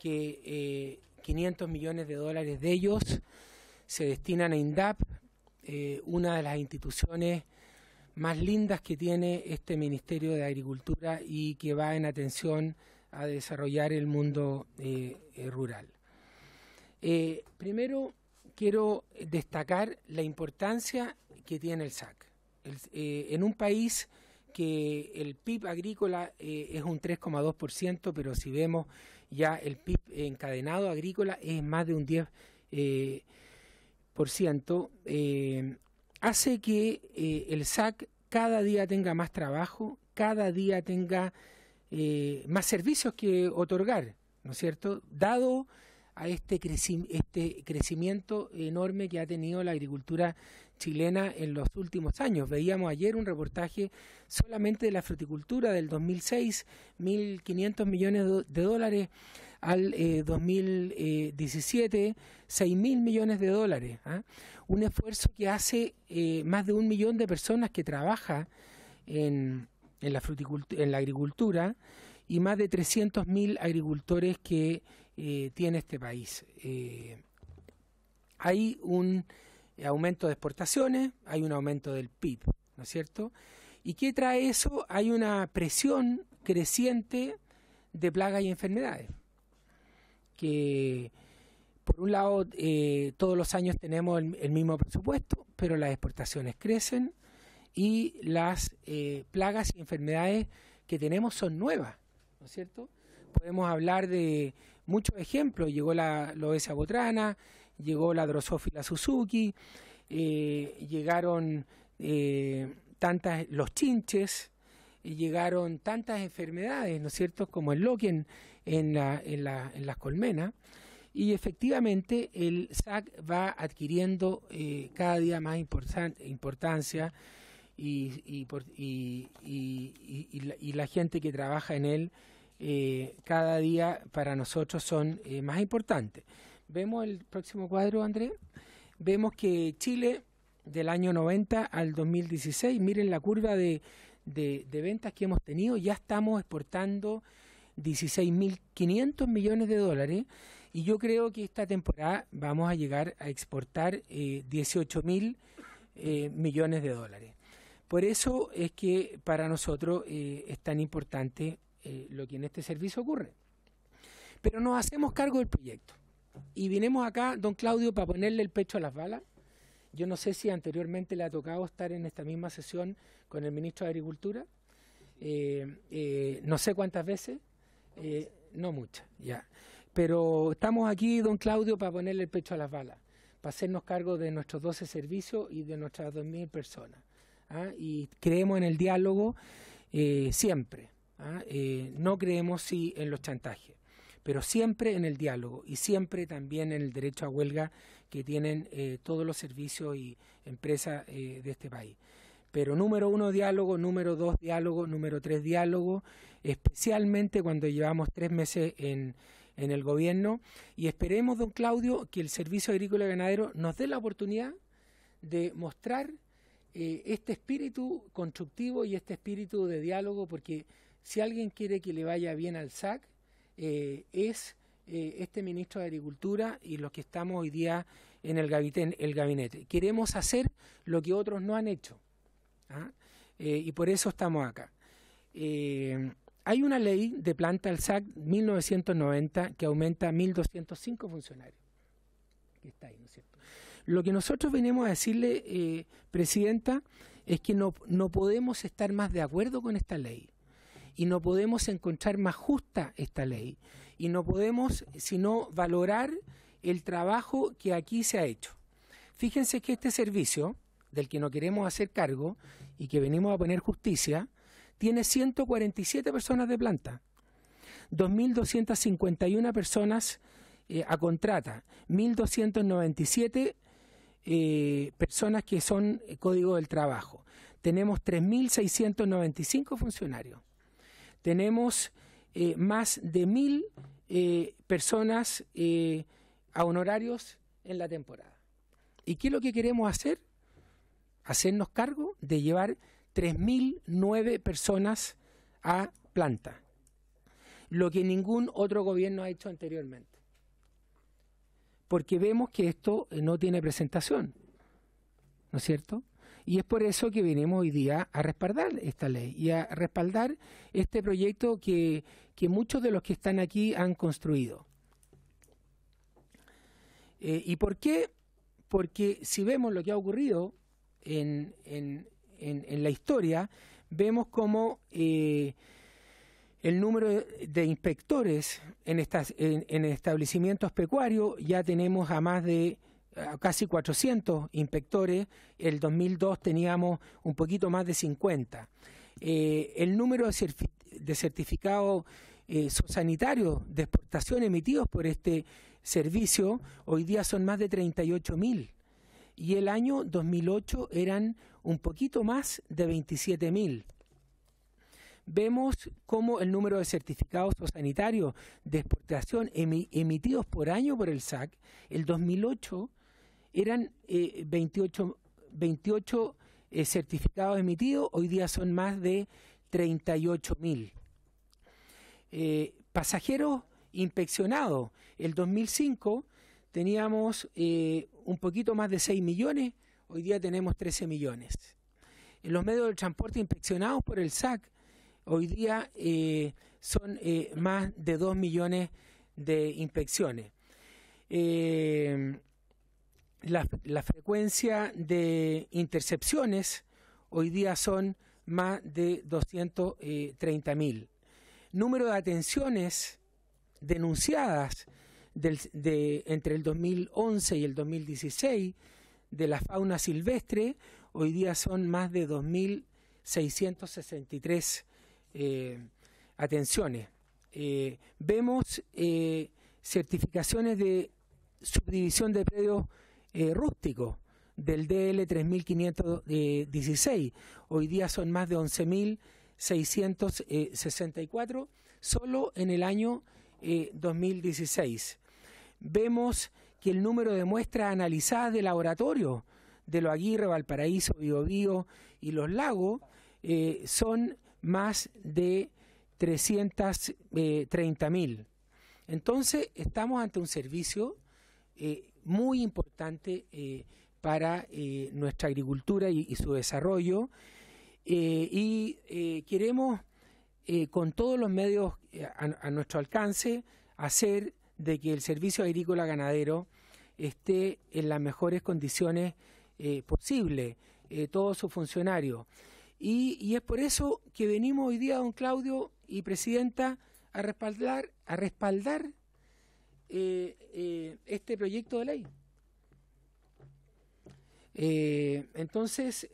que 500 eh, millones de dólares de ellos se destinan a INDAP, eh, una de las instituciones más lindas que tiene este Ministerio de Agricultura y que va en atención a desarrollar el mundo eh, rural. primero quiero destacar la importancia que tiene el SAC. en un país que el PIB agrícola eh, es un 3,2%, pero si vemos ya el PIB encadenado agrícola es más de un 10%, eh, por eh, hace que el SAC cada día tenga más trabajo, cada día tenga más servicios que otorgar, ¿no es cierto? Dado a este, este crecimiento enorme que ha tenido la agricultura chilena en los últimos años. Veíamos ayer un reportaje solamente de la fruticultura del 2006, 1.500 millones de dólares al eh, 2017, 6.000 millones de dólares. ¿ah? Un esfuerzo que hace eh, más de un millón de personas que trabaja en, en la, en la agricultura y más de 300.000 agricultores que eh, tiene este país. Eh, hay un eh, aumento de exportaciones, hay un aumento del PIB, ¿no es cierto? ¿Y qué trae eso? Hay una presión creciente de plagas y enfermedades, que por un lado eh, todos los años tenemos el, mismo presupuesto, pero las exportaciones crecen y las eh, plagas y enfermedades que tenemos son nuevas, ¿no es cierto? Podemos hablar de muchos ejemplos, llegó la loesa botrana, llegó la drosófila Suzuki, eh, llegaron eh, tantas, los chinches, eh, llegaron tantas enfermedades, ¿no es cierto?, como el loquen en, las colmenas, y efectivamente el SAC va adquiriendo eh, cada día más importancia y, y, y, la, y, la, gente que trabaja en él cada día para nosotros son más importantes. Vemos el próximo cuadro, Andrés. Vemos que Chile del año 90 al 2016, miren la curva de, ventas que hemos tenido, ya estamos exportando 16.500 millones de dólares y yo creo que esta temporada vamos a llegar a exportar eh, 18.000 eh, millones de dólares. Por eso es que para nosotros eh, es tan importante eh, lo que en este servicio ocurre. Pero nos hacemos cargo del proyecto. Y vinimos acá, don Claudio, para ponerle el pecho a las balas. Yo no sé si anteriormente le ha tocado estar en esta misma sesión con el ministro de Agricultura. Eh, eh, no sé cuántas veces, eh, no muchas, ya. Pero estamos aquí, don Claudio, para ponerle el pecho a las balas, para hacernos cargo de nuestros 12 servicios y de nuestras 2.000 personas. ¿ah? Y creemos en el diálogo siempre, ¿ah? no creemos sí en los chantajes pero siempre en el diálogo y siempre también en el derecho a huelga que tienen eh, todos los servicios y empresas eh, de este país. Pero número uno, diálogo, número dos, diálogo, número tres, diálogo, especialmente cuando llevamos tres meses en, el gobierno. Y esperemos, don Claudio, que el Servicio Agrícola y Ganadero nos dé la oportunidad de mostrar eh, este espíritu constructivo y este espíritu de diálogo, porque si alguien quiere que le vaya bien al SAC, eh, es eh, este ministro de Agricultura y los que estamos hoy día en el gabinete. el gabinete. Queremos hacer lo que otros no han hecho. ¿ah? Eh, y por eso estamos acá. hay una ley de planta al SAC 1990 que aumenta a 1.205 funcionarios. Que está ahí, ¿no es cierto? Lo que nosotros venimos a decirle, Presidenta, es que no podemos estar más de acuerdo con esta ley y no podemos encontrar más justa esta ley y no podemos sino valorar el trabajo que aquí se ha hecho. Fíjense que este servicio, del que no queremos hacer cargo y que venimos a poner justicia, tiene 147 personas de planta, 2.251 personas eh, a contrata, 1.297 eh, personas que son eh, código del trabajo. Tenemos 3.695 funcionarios tenemos eh, más de mil eh, personas eh, a honorarios en la temporada. ¿Y qué es lo que queremos hacer? Hacernos cargo de llevar 3.009 personas a planta, lo que ningún otro gobierno ha hecho anteriormente. Porque vemos que esto no tiene presentación, ¿no es cierto? Y es por eso que venimos hoy día a respaldar esta ley y a respaldar este proyecto que, muchos de los que están aquí han construido. Eh, ¿Y por qué? Porque si vemos lo que ha ocurrido en, en, en, la historia, vemos cómo eh, el número de inspectores en, estas, en, establecimientos pecuarios ya tenemos a más de eh, casi 400 inspectores, el 2002 teníamos un poquito más de 50. Eh, el número de, certificados eh, sanitarios de exportación emitidos por este servicio hoy día son más de 38.000. mil y el año 2008 eran un poquito más de 27.000. mil vemos cómo el número de certificados sanitarios de exportación emitidos por año por el SAC, el 2008 eran 28, eh, eh, certificados emitidos, hoy día son más de 38 mil. Eh, pasajeros inspeccionados, el 2005 teníamos un poquito más de 6 millones, hoy día tenemos 13 millones. En los medios de transporte inspeccionados por el SAC, hoy día son más de 2 millones de inspecciones la, frecuencia de intercepciones hoy día son más de 230.000. Número de atenciones denunciadas de, entre el 2011 y el 2016 de la fauna silvestre, hoy día son más de 2.663 eh, atenciones. Eh, vemos eh, certificaciones de subdivisión de predios eh, rústico del DL 3516. Hoy día son más de 11.664 solo en el año 2016. Eh, Vemos que el número de muestras analizadas de laboratorio de los Aguirre, Valparaíso, Biobío y los lagos eh, son más de 330.000. Entonces, estamos ante un servicio muy importante eh, para eh, nuestra agricultura y, su desarrollo. Eh, y queremos, con todos los medios a, nuestro alcance, hacer de que el servicio agrícola ganadero esté en las mejores condiciones posibles, todos sus funcionarios. Y, es por eso que venimos hoy día, don Claudio y Presidenta, a respaldar, a respaldar eh, eh, este proyecto de ley. Eh, entonces,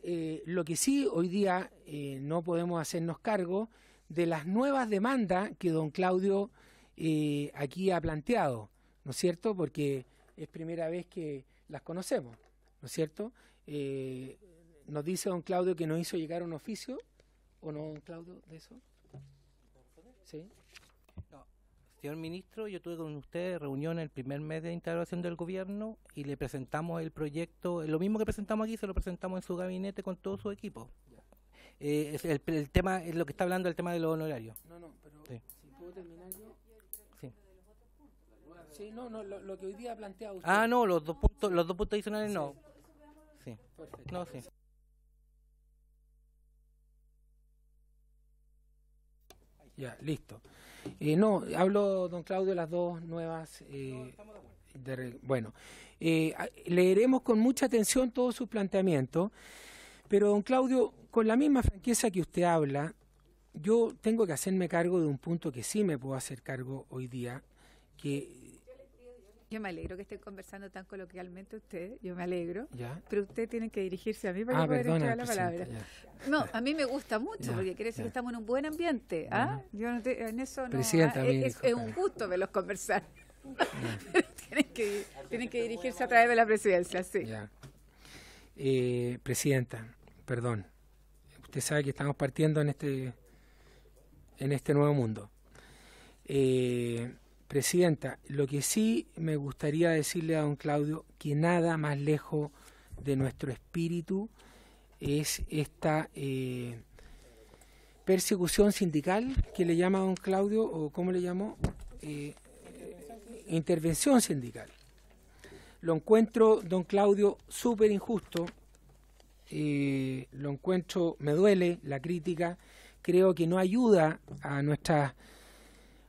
lo que sí hoy día no podemos hacernos cargo de las nuevas demandas que don Claudio aquí ha planteado, ¿no es cierto? Porque es primera vez que las conocemos, ¿no es cierto? nos dice don Claudio que nos hizo llegar un oficio, ¿o no, don Claudio, de eso? Sí. Señor ministro, yo tuve con usted reunión el primer mes de integración del gobierno y le presentamos el proyecto, lo mismo que presentamos aquí, se lo presentamos en su gabinete con todo su equipo. Eh, el, tema, es lo que está hablando, el tema de los honorarios. No, no, pero si puedo terminar yo. Sí. Sí, no, no, lo, que hoy día plantea usted. Ah, no, los dos puntos, los dos puntos adicionales no. Sí. Perfecto. No, sí. Ya, listo. Eh, no, hablo, don Claudio, de las dos nuevas. Eh, de bueno, eh, leeremos con mucha atención todos sus planteamientos, pero don Claudio, con la misma franqueza que usted habla, yo tengo que hacerme cargo de un punto que sí me puedo hacer cargo hoy día, que yo me alegro que estén conversando tan coloquialmente usted. yo me alegro. Pero usted tiene que dirigirse a mí para ah, poder perdona, la palabra. No, a mí me gusta mucho, porque quiere decir que estamos en un buen ambiente. ¿ah? en eso no. Ah, es, un gusto verlos conversar. [LAUGHS] tienen que, tienen que dirigirse a través de la presidencia, sí. Eh, presidenta, perdón. Usted sabe que estamos partiendo en este, en este nuevo mundo. Eh, Presidenta, lo que sí me gustaría decirle a don Claudio, que nada más lejos de nuestro espíritu es esta eh, persecución sindical que le llama don Claudio, o cómo le llamó, eh, intervención sindical. Lo encuentro, don Claudio, súper injusto, eh, lo encuentro, me duele la crítica, creo que no ayuda a nuestra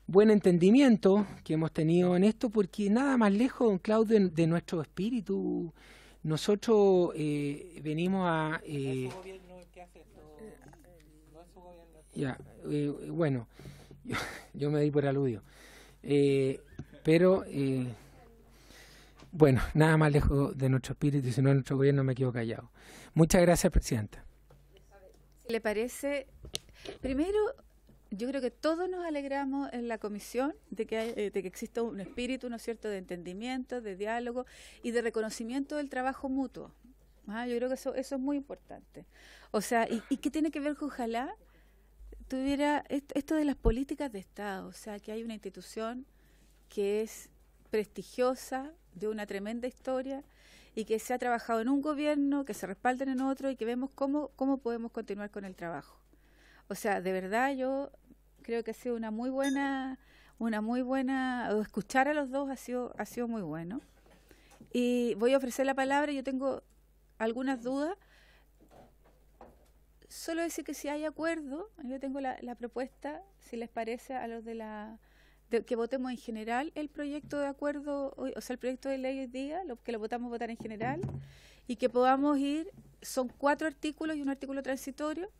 buen entendimiento que hemos tenido en esto, porque nada más lejos, don Claudio, de nuestro espíritu. Nosotros eh, venimos a... ya, bueno, yo, me di por aludio. Eh, pero, eh, bueno, nada más lejos de nuestro espíritu, si no nuestro gobierno me quedo callado. Muchas gracias, Presidenta. ¿Le parece? Primero, yo creo que todos nos alegramos en la comisión de que, eh, que exista un espíritu, ¿no es cierto?, de entendimiento, de diálogo y de reconocimiento del trabajo mutuo. Ah, yo creo que eso, eso es muy importante. O sea, ¿y, qué tiene que ver con ojalá tuviera esto, de las políticas de Estado? O sea, que hay una institución que es prestigiosa, de una tremenda historia y que se ha trabajado en un gobierno, que se respalden en otro y que vemos cómo podemos continuar con el trabajo. O sea, de verdad yo creo que ha sido una muy buena, una muy buena, escuchar a los dos ha sido, ha sido muy bueno. Y voy a ofrecer la palabra, yo tengo algunas dudas. Solo decir que si hay acuerdo, yo tengo la, propuesta, si les parece a los de la que votemos en general el proyecto de acuerdo, o sea, el proyecto de ley hoy día, lo que lo votamos votar en general, y que podamos ir, son cuatro artículos y un artículo transitorio,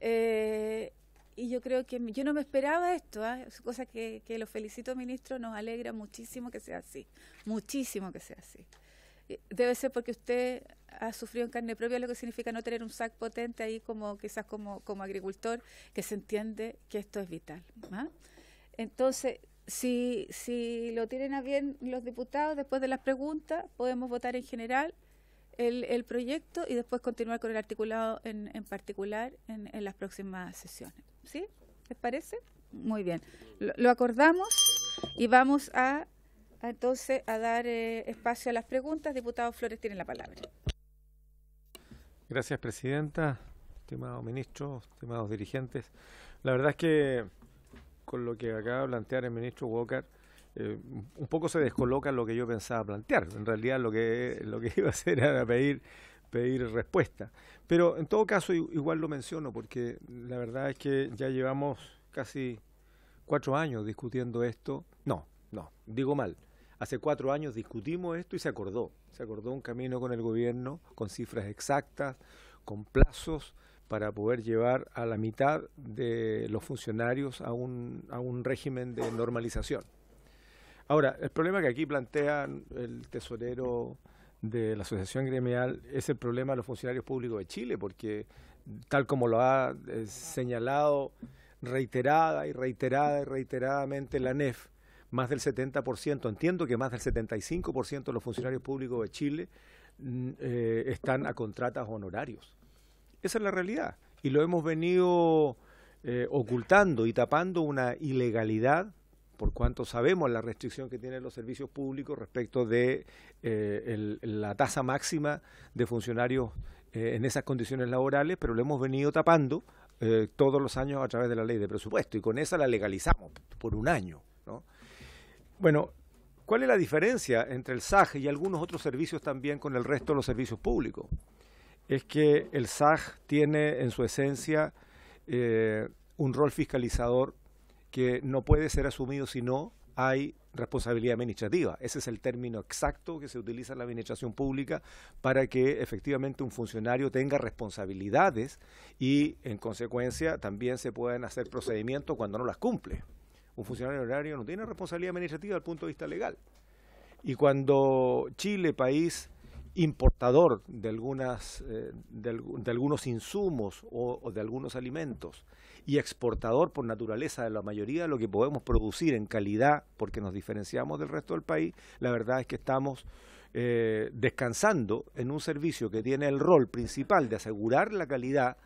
eh, y yo creo que yo no me esperaba esto, ¿ah? cosa que, lo felicito, ministro, nos alegra muchísimo que sea así, muchísimo que sea así. Eh, debe ser porque usted ha sufrido en carne propia lo que significa no tener un SAC potente ahí como quizás como, como agricultor, que se entiende que esto es vital. ¿ah? Entonces, si, si lo tienen a bien los diputados, después de las preguntas, podemos votar en general el, proyecto y después continuar con el articulado en, en particular en, las próximas sesiones. ¿Sí? ¿Les parece? Muy bien. Lo, acordamos y vamos a, entonces a dar eh, espacio a las preguntas. Diputado Flores tiene la palabra. Gracias, Presidenta, estimado ministro, estimados dirigentes. La verdad es que con lo que acaba de plantear el ministro Walker, eh, un poco se descoloca lo que yo pensaba plantear. En realidad lo que, lo que iba a hacer era pedir, pedir respuesta. Pero en todo caso igual lo menciono porque la verdad es que ya llevamos casi cuatro años discutiendo esto. No, no, digo mal. Hace cuatro años discutimos esto y se acordó. Se acordó un camino con el gobierno, con cifras exactas, con plazos para poder llevar a la mitad de los funcionarios a un, a un régimen de normalización. Ahora, el problema que aquí plantea el tesorero de la Asociación Gremial es el problema de los funcionarios públicos de Chile, porque tal como lo ha eh, señalado reiterada y reiterada y reiteradamente la NEF, más del 70%, entiendo que más del 75% de los funcionarios públicos de Chile mm, eh, están a contratas honorarios. Esa es la realidad. Y lo hemos venido eh, ocultando y tapando una ilegalidad por cuanto sabemos la restricción que tienen los servicios públicos respecto de eh, la tasa máxima de funcionarios eh, en esas condiciones laborales, pero lo hemos venido tapando eh, todos los años a través de la ley de presupuesto y con esa la legalizamos por un año. Bueno, ¿cuál es la diferencia entre el SAG y algunos otros servicios también con el resto de los servicios públicos? Es que el SAG tiene en su esencia un rol fiscalizador que no puede ser asumido si no hay responsabilidad administrativa. Ese es el término exacto que se utiliza en la administración pública para que efectivamente un funcionario tenga responsabilidades y en consecuencia también se puedan hacer procedimientos cuando no las cumple. Un funcionario horario no tiene responsabilidad administrativa desde el punto de vista legal. Y cuando Chile, país importador de, algunas, eh, de, algunos insumos o de algunos alimentos, y exportador por naturaleza de la mayoría de lo que podemos producir en calidad, porque nos diferenciamos del resto del país, la verdad es que estamos eh, descansando en un servicio que tiene el rol principal de asegurar la calidad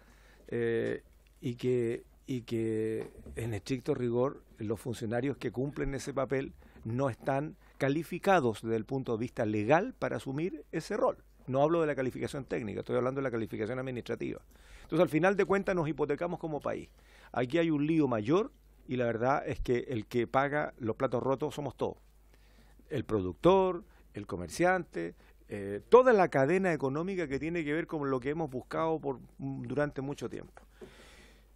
eh, y, que, y que en estricto rigor los funcionarios que cumplen ese papel no están calificados desde el punto de vista legal para asumir ese rol. No hablo de la calificación técnica, estoy hablando de la calificación administrativa. Entonces, al final de cuentas, nos hipotecamos como país. Aquí hay un lío mayor y la verdad es que el que paga los platos rotos somos todos. El productor, el comerciante, eh, toda la cadena económica que tiene que ver con lo que hemos buscado por, mm, durante mucho tiempo.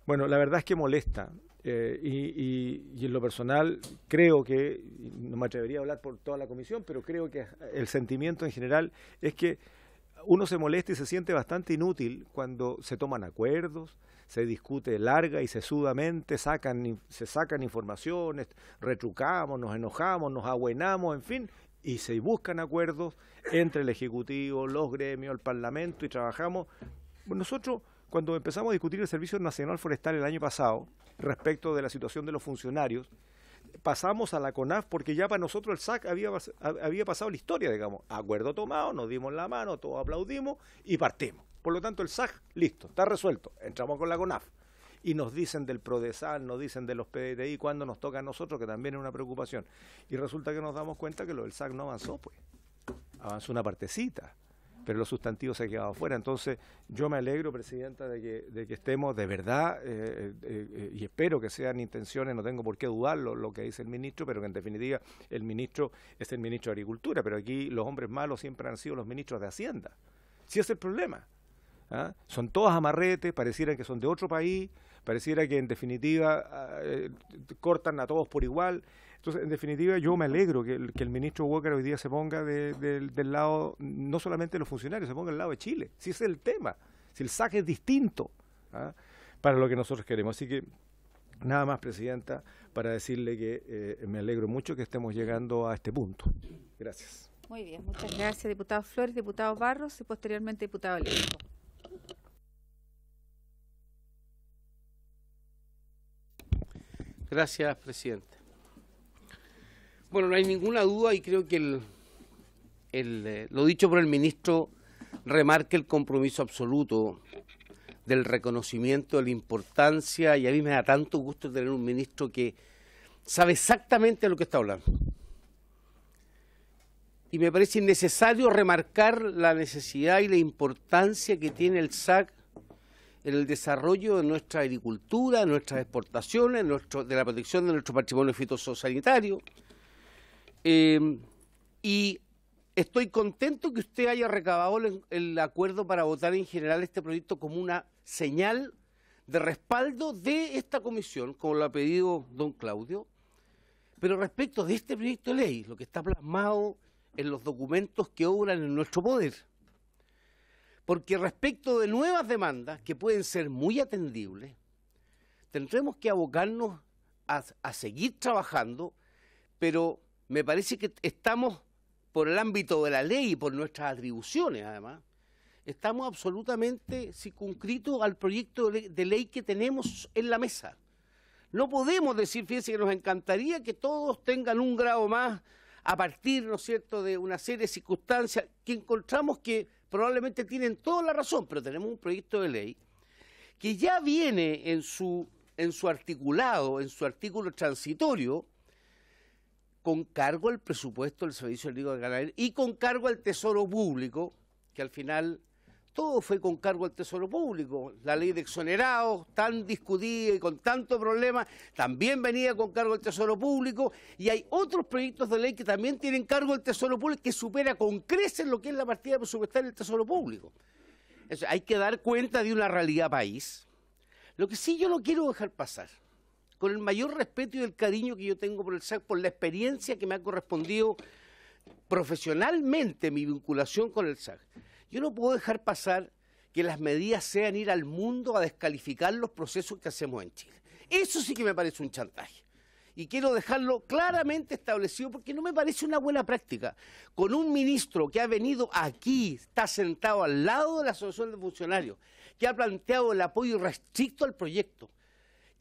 Bueno, la verdad es que molesta. Eh, y, y, en lo personal creo que, no me atrevería a hablar por toda la comisión, pero creo que el sentimiento en general es que uno se molesta y se siente bastante inútil cuando se toman acuerdos, se discute larga y sesudamente, se sacan informaciones, retrucamos, nos enojamos, nos aguenamos, en fin, y se buscan acuerdos entre el Ejecutivo, los gremios, el Parlamento y trabajamos. Nosotros, cuando empezamos a discutir el Servicio Nacional Forestal el año pasado, respecto de la situación de los funcionarios, pasamos a la CONAF porque ya para nosotros el SAC había, pasado la historia, digamos. Acuerdo tomado, nos dimos la mano, todos aplaudimos y partimos. Por lo tanto, el SAC, listo, está resuelto. Entramos con la CONAF. Y nos dicen del PRODESAL, nos dicen de los PDTI, cuando nos toca a nosotros, que también es una preocupación. Y resulta que nos damos cuenta que lo del SAC no avanzó, pues. Avanzó una partecita pero los sustantivos se han quedado fuera. Entonces, yo me alegro, Presidenta, de que, estemos de verdad, eh, eh, eh, y espero que sean intenciones, no tengo por qué dudarlo lo que dice el ministro, pero que en definitiva el ministro es el ministro de Agricultura, pero aquí los hombres malos siempre han sido los ministros de Hacienda. Si es el problema. ¿ah? Son todos amarretes, pareciera que son de otro país, pareciera que en definitiva ah, cortan a todos por igual. Entonces, en definitiva, yo me alegro que, el ministro Walker hoy día se ponga del lado, no solamente de los funcionarios, se ponga del lado de Chile. Si es el tema, si el saque es distinto ¿ah? para lo que nosotros queremos. Así que, nada más, Presidenta, para decirle que eh, me alegro mucho que estemos llegando a este punto. Gracias. Muy bien, muchas gracias, diputado Flores, diputado Barros y posteriormente diputado Gracias, Presidenta. Bueno, no hay ninguna duda y creo que eh, lo dicho por el ministro remarca el compromiso absoluto del reconocimiento de la importancia y a mí me da tanto gusto tener un ministro que sabe exactamente de lo que está hablando. Y me parece innecesario remarcar la necesidad y la importancia que tiene el SAC en el desarrollo de nuestra agricultura, de nuestras exportaciones, de la protección de nuestro patrimonio fitosanitario, Em, y estoy contento que usted haya recabado el, acuerdo para votar en general este proyecto como una señal de respaldo de esta comisión, como lo ha pedido don Claudio, pero respecto de este proyecto de ley, lo que está plasmado en los documentos que obran en nuestro poder. Porque respecto de nuevas demandas que pueden ser muy atendibles, tendremos que abocarnos a seguir trabajando, pero me parece que estamos, por el ámbito de la ley y por nuestras atribuciones además, estamos absolutamente circunscritos al proyecto de ley que tenemos en la mesa. No podemos decir, fíjense que nos encantaría que todos tengan un grado más a partir, ¿no es cierto?, de una serie de circunstancias que encontramos que probablemente tienen toda la razón, pero tenemos un proyecto de ley que ya viene en su, en su articulado, en su artículo transitorio, con cargo al presupuesto del Servicio Público de Canadá y con cargo al Tesoro Público, que al final todo fue con cargo al Tesoro Público. La ley de exonerados, tan discutida y con tanto problema, también venía con cargo al Tesoro Público. Y hay otros proyectos de ley que también tienen cargo al Tesoro Público, que supera con creces lo que es la partida presupuestaria del Tesoro Público. hay que dar cuenta de una realidad país. Lo que sí yo no quiero dejar pasar con el mayor respeto y el cariño que yo tengo por el SAC, por la experiencia que me ha correspondido profesionalmente mi vinculación con el SAC. Yo no puedo dejar pasar que las medidas sean ir al mundo a descalificar los procesos que hacemos en Chile. Eso sí que me parece un chantaje. Y quiero dejarlo claramente establecido porque no me parece una buena práctica. Con un ministro que ha venido aquí, está sentado al lado de la asociación de funcionarios, que ha planteado el apoyo restricto al proyecto,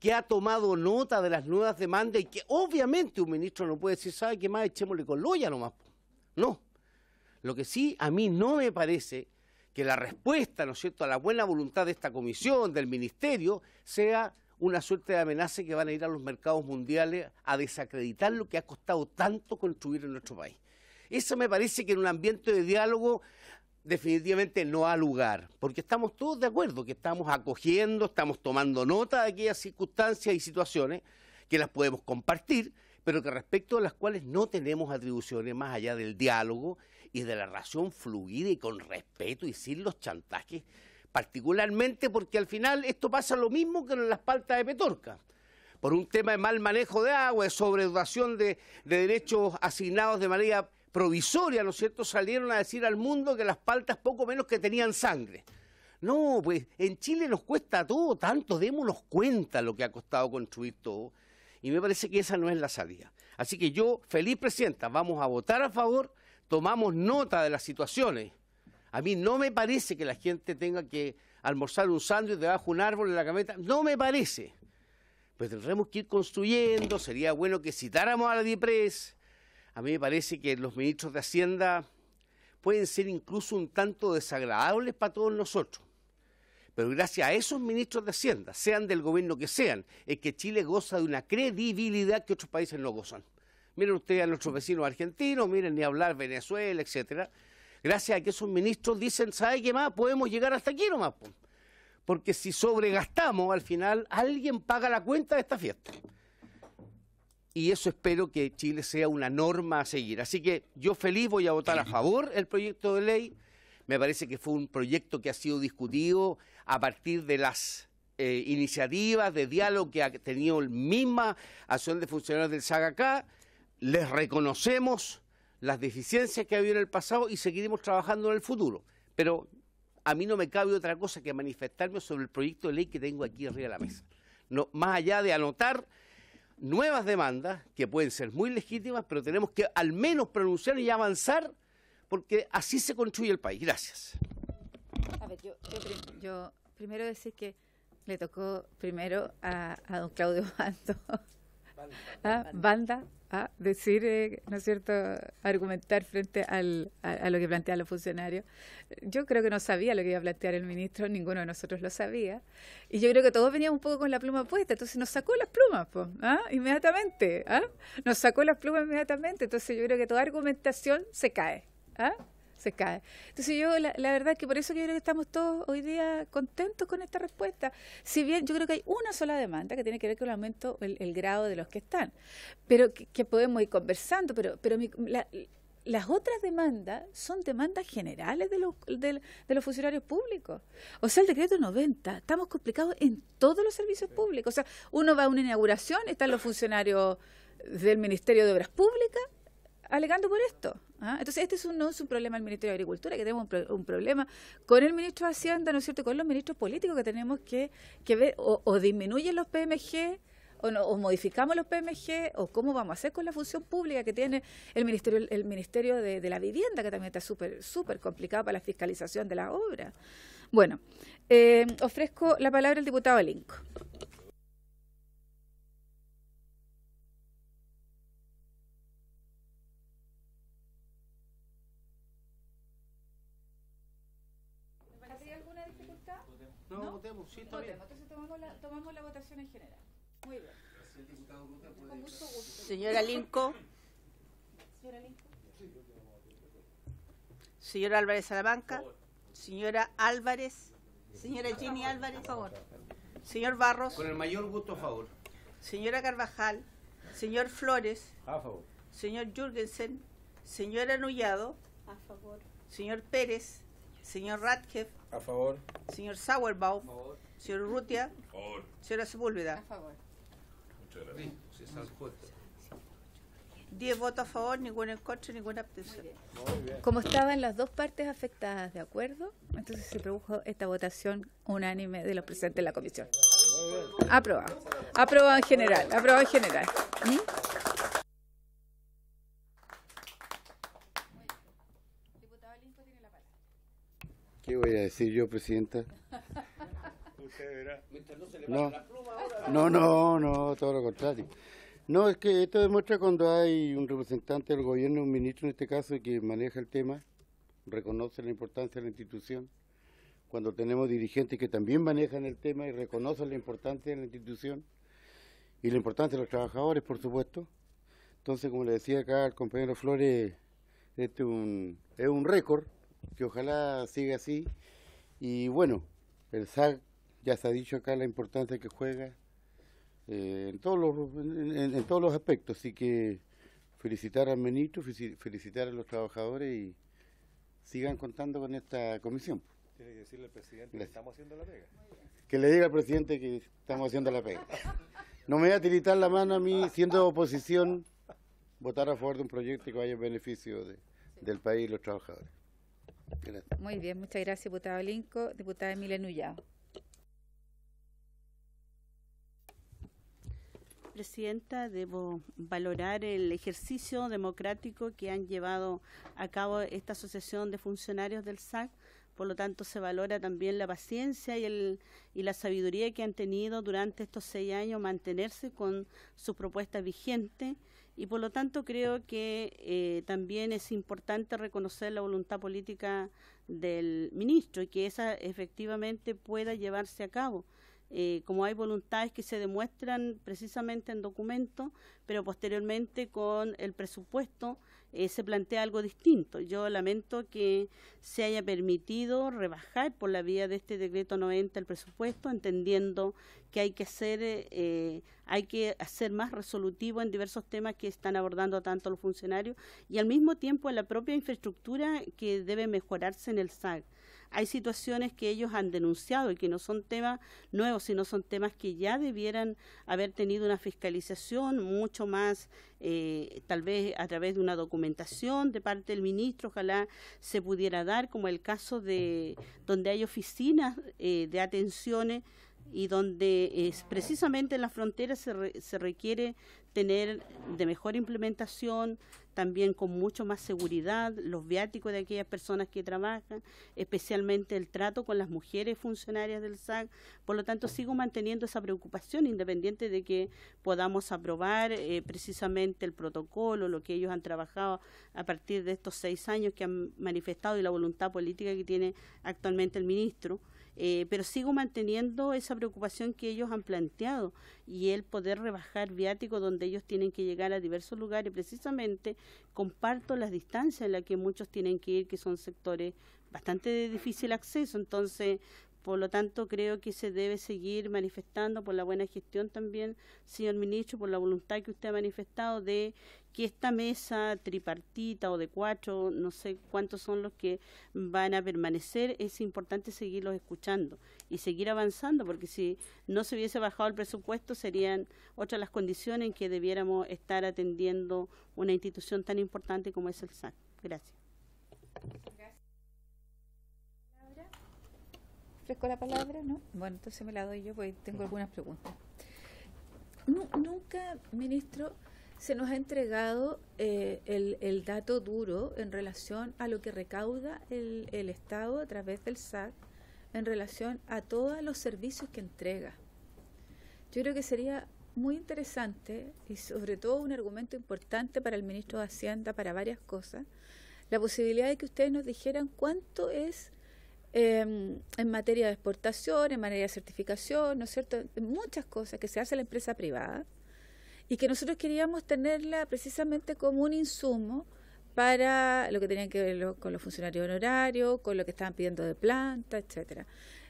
que ha tomado nota de las nuevas demandas y que obviamente un ministro no puede decir, ¿sabe qué más? Echémosle con loya nomás. No. Lo que sí a mí no me parece que la respuesta, ¿no es cierto?, a la buena voluntad de esta comisión, del ministerio, sea una suerte de amenaza que van a ir a los mercados mundiales a desacreditar lo que ha costado tanto construir en nuestro país. Eso me parece que en un ambiente de diálogo definitivamente no ha lugar, porque estamos todos de acuerdo que estamos acogiendo, estamos tomando nota de aquellas circunstancias y situaciones que las podemos compartir, pero que respecto a las cuales no tenemos atribuciones más allá del diálogo y de la razón fluida y con respeto y sin los chantajes, particularmente porque al final esto pasa lo mismo que en las paltas de Petorca por un tema de mal manejo de agua, de sobredotación de, de derechos asignados de manera provisoria, ¿no es cierto?, salieron a decir al mundo que las paltas poco menos que tenían sangre. No, pues en Chile nos cuesta todo tanto, démonos cuenta lo que ha costado construir todo. Y me parece que esa no es la salida. Así que yo, feliz presidenta, vamos a votar a favor, tomamos nota de las situaciones. A mí no me parece que la gente tenga que almorzar un sándwich debajo de un árbol en la cameta, no me parece. Pues tendremos que ir construyendo, sería bueno que citáramos a la DIPRES, a mí me parece que los ministros de Hacienda pueden ser incluso un tanto desagradables para todos nosotros. Pero gracias a esos ministros de Hacienda, sean del gobierno que sean, es que Chile goza de una credibilidad que otros países no gozan. Miren ustedes a nuestros vecinos argentinos, miren ni hablar Venezuela, etcétera. Gracias a que esos ministros dicen, ¿sabe qué más? Podemos llegar hasta aquí nomás. Porque si sobregastamos, al final alguien paga la cuenta de esta fiesta y eso espero que Chile sea una norma a seguir. Así que yo feliz voy a votar a favor el proyecto de ley. Me parece que fue un proyecto que ha sido discutido a partir de las eh, iniciativas de diálogo que ha tenido el misma acción de funcionarios del SAGACA. Les reconocemos las deficiencias que ha habido en el pasado y seguiremos trabajando en el futuro. Pero a mí no me cabe otra cosa que manifestarme sobre el proyecto de ley que tengo aquí arriba de la mesa. No, más allá de anotar nuevas demandas que pueden ser muy legítimas, pero tenemos que al menos pronunciar y avanzar porque así se construye el país. Gracias. A ver, yo, primero decir que le tocó primero a, a don Claudio Bando banda, a, banda a decir, eh, ¿no es cierto?, argumentar frente a, lo que plantean los funcionarios. Yo creo que no sabía lo que iba a plantear el ministro, ninguno de nosotros lo sabía. Y yo creo que todos veníamos un poco con la pluma puesta, entonces nos sacó las plumas, pues, inmediatamente, ¿ah? nos sacó las plumas inmediatamente, entonces yo creo que toda argumentación se cae. ¿ah? se cae. Entonces yo, la, la, verdad que por eso creo que estamos todos hoy día contentos con esta respuesta. Si bien yo creo que hay una sola demanda que tiene que ver con el aumento, el, grado de los que están, pero que, podemos ir conversando, pero, pero las otras demandas son demandas generales de los, de, los funcionarios públicos. O sea, el decreto 90, estamos complicados en todos los servicios públicos. O sea, uno va a una inauguración, están los funcionarios del Ministerio de Obras Públicas alegando por esto. ¿Ah? Entonces, este no es un problema del Ministerio de Agricultura, que tenemos un, problema con el ministro de Hacienda, ¿no es cierto?, con los ministros políticos que tenemos que, ver, o, disminuyen los PMG, o, o, modificamos los PMG, o cómo vamos a hacer con la función pública que tiene el Ministerio el ministerio de, la Vivienda, que también está súper complicado para la fiscalización de la obra. Bueno, eh, ofrezco la palabra al diputado Alinco. Entonces tomamos la, votación en general. Muy bien. Señora Linco. Señora Linco. Señora Álvarez Salamanca. Señora Álvarez. Señora Gini Álvarez. Por favor. Señor Barros. Con el mayor gusto, a favor. Señora Carvajal. Señor Flores. A favor. Señor Jürgensen. Señora Nullado. A favor. Señor Pérez. Señor Radkev. A favor. Señor Sauerbaum. A favor. Señor Rutia. A favor. Señora Sepúlveda. A favor. Muchas gracias. Sí, 10 votos a favor, ninguna en contra, ninguna abstención. Como estaban las dos partes afectadas de acuerdo, entonces se produjo esta votación unánime de los presentes de la comisión. Aprobado. Aprobado en general. Aprobado en general. ¿Mm? ¿Qué voy a decir yo, presidenta? Usted verá. no no. No, todo lo contrario. No, es que esto demuestra cuando hay un representante del gobierno, un ministro en este caso, que maneja el tema, reconoce la importancia de la institución. Cuando tenemos dirigentes que también manejan el tema y reconocen la importancia de la institución y la importancia de los trabajadores, por supuesto. Entonces, como le decía acá al compañero Flores, este es un récord que ojalá siga así. Y bueno, el SAC, ya se ha dicho acá la importancia que juega eh, en, todos los, en, todos los aspectos. Así que felicitar al ministro, felicitar a los trabajadores y sigan contando con esta comisión. Tiene que decirle al presidente que estamos haciendo la pega. Que le diga al presidente que estamos haciendo la pega. [LAUGHS] No me voy a tiritar la mano a mí, siendo oposición, votar a favor de un proyecto que vaya en beneficio de, del país y los trabajadores. Muy bien, muchas gracias, diputada Linco. Diputada Emilia Presidenta, debo valorar el ejercicio democrático que han llevado a cabo esta asociación de funcionarios del SAC. Por lo tanto, se valora también la paciencia y, el, y la sabiduría que han tenido durante estos seis años mantenerse con sus propuestas vigentes y por lo tanto creo que eh, también es importante reconocer la voluntad política del ministro y que esa efectivamente pueda llevarse a cabo. Eh, como hay voluntades que se demuestran precisamente en documentos, pero posteriormente con el presupuesto eh, se plantea algo distinto. Yo lamento que se haya permitido rebajar por la vía de este decreto 90 el presupuesto, entendiendo que hay que hacer eh, eh, hay que hacer más resolutivo en diversos temas que están abordando tanto los funcionarios y al mismo tiempo en la propia infraestructura que debe mejorarse en el SAG hay situaciones que ellos han denunciado y que no son temas nuevos, sino son temas que ya debieran haber tenido una fiscalización mucho más, eh, tal vez a través de una documentación de parte del ministro, ojalá se pudiera dar, como el caso de donde hay oficinas eh, de atenciones y donde es, precisamente en la frontera se, se requiere tener de mejor implementación, también con mucho más seguridad, los viáticos de aquellas personas que trabajan, especialmente el trato con las mujeres funcionarias del SAC. Por lo tanto, sigo manteniendo esa preocupación, independiente de que podamos aprobar eh, precisamente el protocolo, lo que ellos han trabajado a partir de estos seis años que han manifestado y la voluntad política que tiene actualmente el ministro. Eh, pero sigo manteniendo esa preocupación que ellos han planteado y el poder rebajar viáticos donde ellos tienen que llegar a diversos lugares. Precisamente comparto las distancias en las que muchos tienen que ir, que son sectores bastante de difícil acceso. Entonces, por lo tanto, creo que se debe seguir manifestando por la buena gestión también, señor ministro, por la voluntad que usted ha manifestado de que esta mesa tripartita o de cuatro, no sé cuántos son los que van a permanecer, es importante seguirlos escuchando y seguir avanzando, porque si no se hubiese bajado el presupuesto serían otras las condiciones en que debiéramos estar atendiendo una institución tan importante como es el SAC. Gracias. con la palabra, ¿no? Bueno, entonces me la doy yo porque tengo algunas preguntas. nunca, ministro, se nos ha entregado eh, el, dato duro en relación a lo que recauda el, el Estado a través del SAC en relación a todos los servicios que entrega. Yo creo que sería muy interesante y sobre todo un argumento importante para el ministro de Hacienda para varias cosas, la posibilidad de que ustedes nos dijeran cuánto es Em, en materia de exportación, en materia de certificación, ¿no es cierto? Muchas cosas que se hace en la empresa privada y que nosotros queríamos tenerla precisamente como un insumo para lo que tenían que ver con los funcionarios honorarios, con lo que estaban pidiendo de planta, etcétera.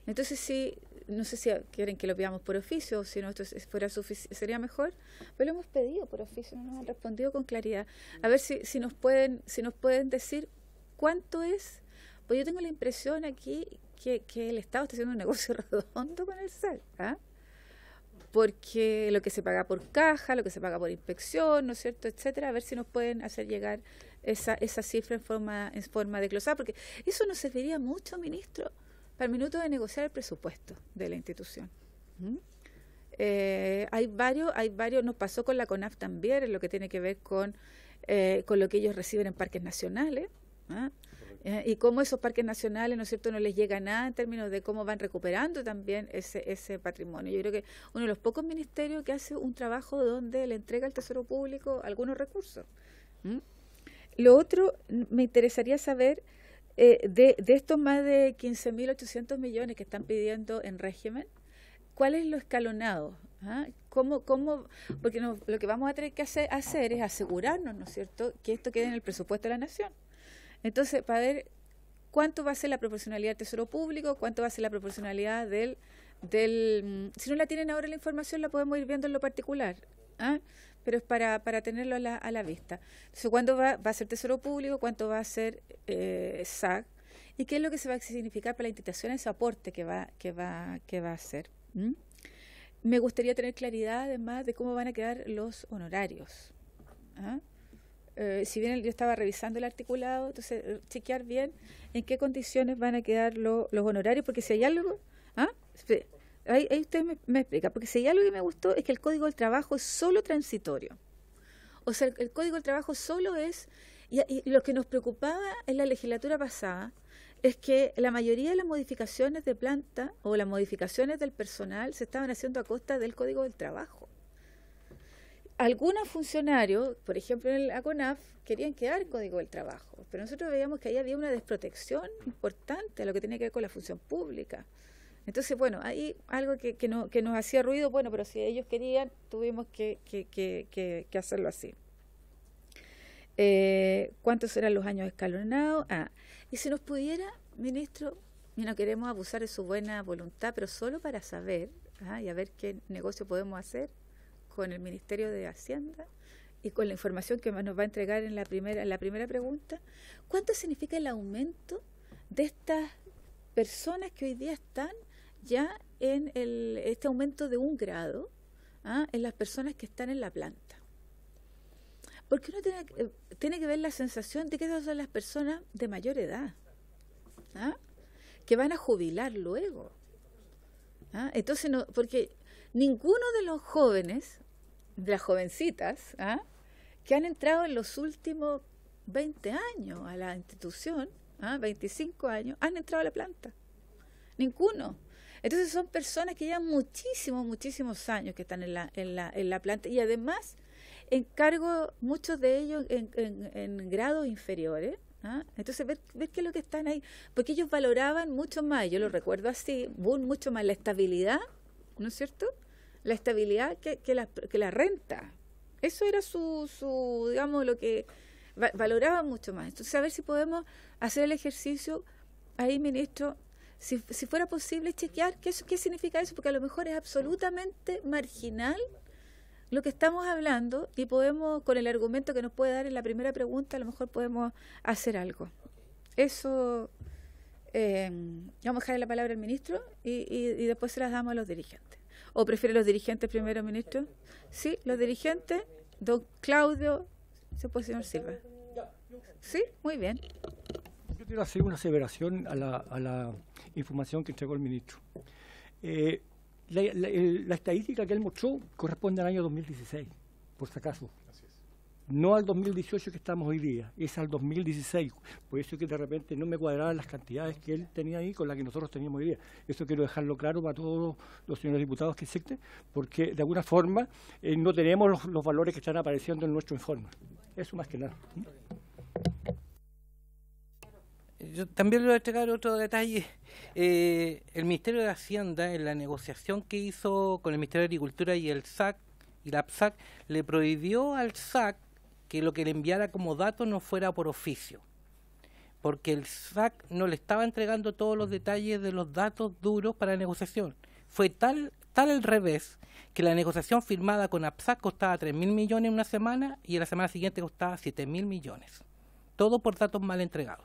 Entonces sí, no sé si quieren que lo pidamos por oficio o si no esto fuera sería mejor, pero lo hemos pedido por oficio, no nos han respondido con claridad. A ver si, si nos pueden si nos pueden decir cuánto es pues yo tengo la impresión aquí que, el Estado está haciendo un negocio [LAUGHS] redondo con el ser ¿ah? porque lo que se paga por caja, lo que se paga por inspección, ¿no es cierto?, etcétera, a ver si nos pueden hacer llegar esa, esa cifra en forma, en forma de glosar, porque eso nos serviría mucho, ministro, para el minuto de negociar el presupuesto de la institución. ¿Mm? Eh, hay varios, hay varios, nos pasó con la CONAF también, en lo que tiene que ver con, eh, con lo que ellos reciben en parques nacionales. ¿ah? Eh, y cómo esos parques nacionales, ¿no es cierto?, no les llega nada en términos de cómo van recuperando también ese, ese patrimonio. Yo creo que uno de los pocos ministerios que hace un trabajo donde le entrega al Tesoro Público algunos recursos. Lo otro, me interesaría saber eh, de, estos más de 15.800 millones que están pidiendo en régimen, ¿cuál es lo escalonado? ¿Ah? Porque lo que vamos a tener que hacer es asegurarnos, ¿no es cierto?, que esto quede en el presupuesto de la nación. Entonces, para ver cuánto va a ser la proporcionalidad del Tesoro Público, cuánto va a ser la proporcionalidad del... del mm, si no la tienen ahora la información, la podemos ir viendo en lo particular. ¿ah? pero es para, para tenerlo a la, a la vista. Entonces, ¿cuándo va, va, a ser Tesoro Público? ¿Cuánto va a ser eh, SAC? ¿Y qué es lo que se va a significar para la institución ese aporte que va, que va, que va a hacer? ¿Mm? Me gustaría tener claridad, además, de cómo van a quedar los honorarios. ¿Ah? Eh, si bien yo estaba revisando el articulado, entonces eh, chequear bien en qué condiciones van a quedar los honorarios, porque si hay algo, ¿ah? ahí, usted me, explica, porque si hay algo que me gustó es que el código del trabajo es solo transitorio. O sea, el, código del trabajo solo es, y lo que nos preocupaba en la legislatura pasada, es que la mayoría de las modificaciones de planta o las modificaciones del personal se estaban haciendo a costa del Código del Trabajo algunos funcionarios, por ejemplo en el ACONAF, querían quedar Código del Trabajo, pero nosotros veíamos que ahí había una desprotección importante a lo que tenía que ver con la función pública. Entonces, bueno, ahí algo que, nos hacía ruido, bueno, pero si ellos querían, tuvimos que, hacerlo así. Eh, ¿Cuántos eran los años escalonados? Ah, y si nos pudiera, ministro, y no queremos abusar de su buena voluntad, pero solo para saber ah, y a ver qué negocio podemos hacer con el Ministerio de Hacienda y con la información que nos va a entregar en la primera, en la primera pregunta, ¿cuánto significa el aumento de estas personas que hoy día están ya en este aumento de un grado ¿ah? en las personas que están en la planta? Porque uno eh, tiene, que ver la sensación de que esas son las personas de mayor edad, ¿ah? que van a jubilar luego. ¿ah? Entonces, no, porque ninguno de los jóvenes de las jovencitas ¿ah? que han entrado en los últimos 20 años a la institución, 25 ¿ah? años, han entrado a la planta. Ninguno. Entonces son personas que llevan muchísimos, muchísimos años que están en la, en la, en la planta y además encargo muchos de ellos en, grados inferiores. ¿ah? Entonces, ver, ver, qué es lo que están ahí, porque ellos valoraban mucho más, yo lo recuerdo así, mucho más la estabilidad, ¿no es cierto? la estabilidad que, que, la, que renta. Eso era su, su digamos, lo que valoraba mucho más. Entonces, a ver si podemos hacer el ejercicio ahí, ministro, si, si, fuera posible chequear qué, qué significa eso, porque a lo mejor es absolutamente marginal lo que estamos hablando y podemos, con el argumento que nos puede dar en la primera pregunta, a lo mejor podemos hacer algo. Eso, eh, vamos a dejar la palabra al ministro y, y, y después se las damos a los dirigentes. ¿O prefiere los dirigentes, primero ministro? Sí, los dirigentes, don Claudio, se puede señor Silva. Sí, muy bien. Yo quiero hacer una aseveración a la, información que entregó el ministro. Eh, la, la, estadística que él mostró corresponde al año 2016, por si acaso no al 2018 que estamos hoy día, es al 2016. Por eso que de repente no me cuadraban las cantidades que él tenía ahí con las que nosotros teníamos hoy día. Eso quiero dejarlo claro para todos los señores diputados que existen, porque de alguna forma eh, no tenemos los, valores que están apareciendo en nuestro informe. Eso más que nada. ¿Mm? Yo también le voy a destacar otro detalle. Eh, el Ministerio de Hacienda, en la negociación que hizo con el Ministerio de Agricultura y el SAC, y la PSAC, le prohibió al SAC que lo que le enviara como dato no fuera por oficio, porque el SAC no le estaba entregando todos los mm. detalles de los datos duros para la negociación. Fue tal, tal el revés que la negociación firmada con APSAC costaba 3.000 mil millones en una semana y en la semana siguiente costaba 7 mil millones. Todo por datos mal entregados.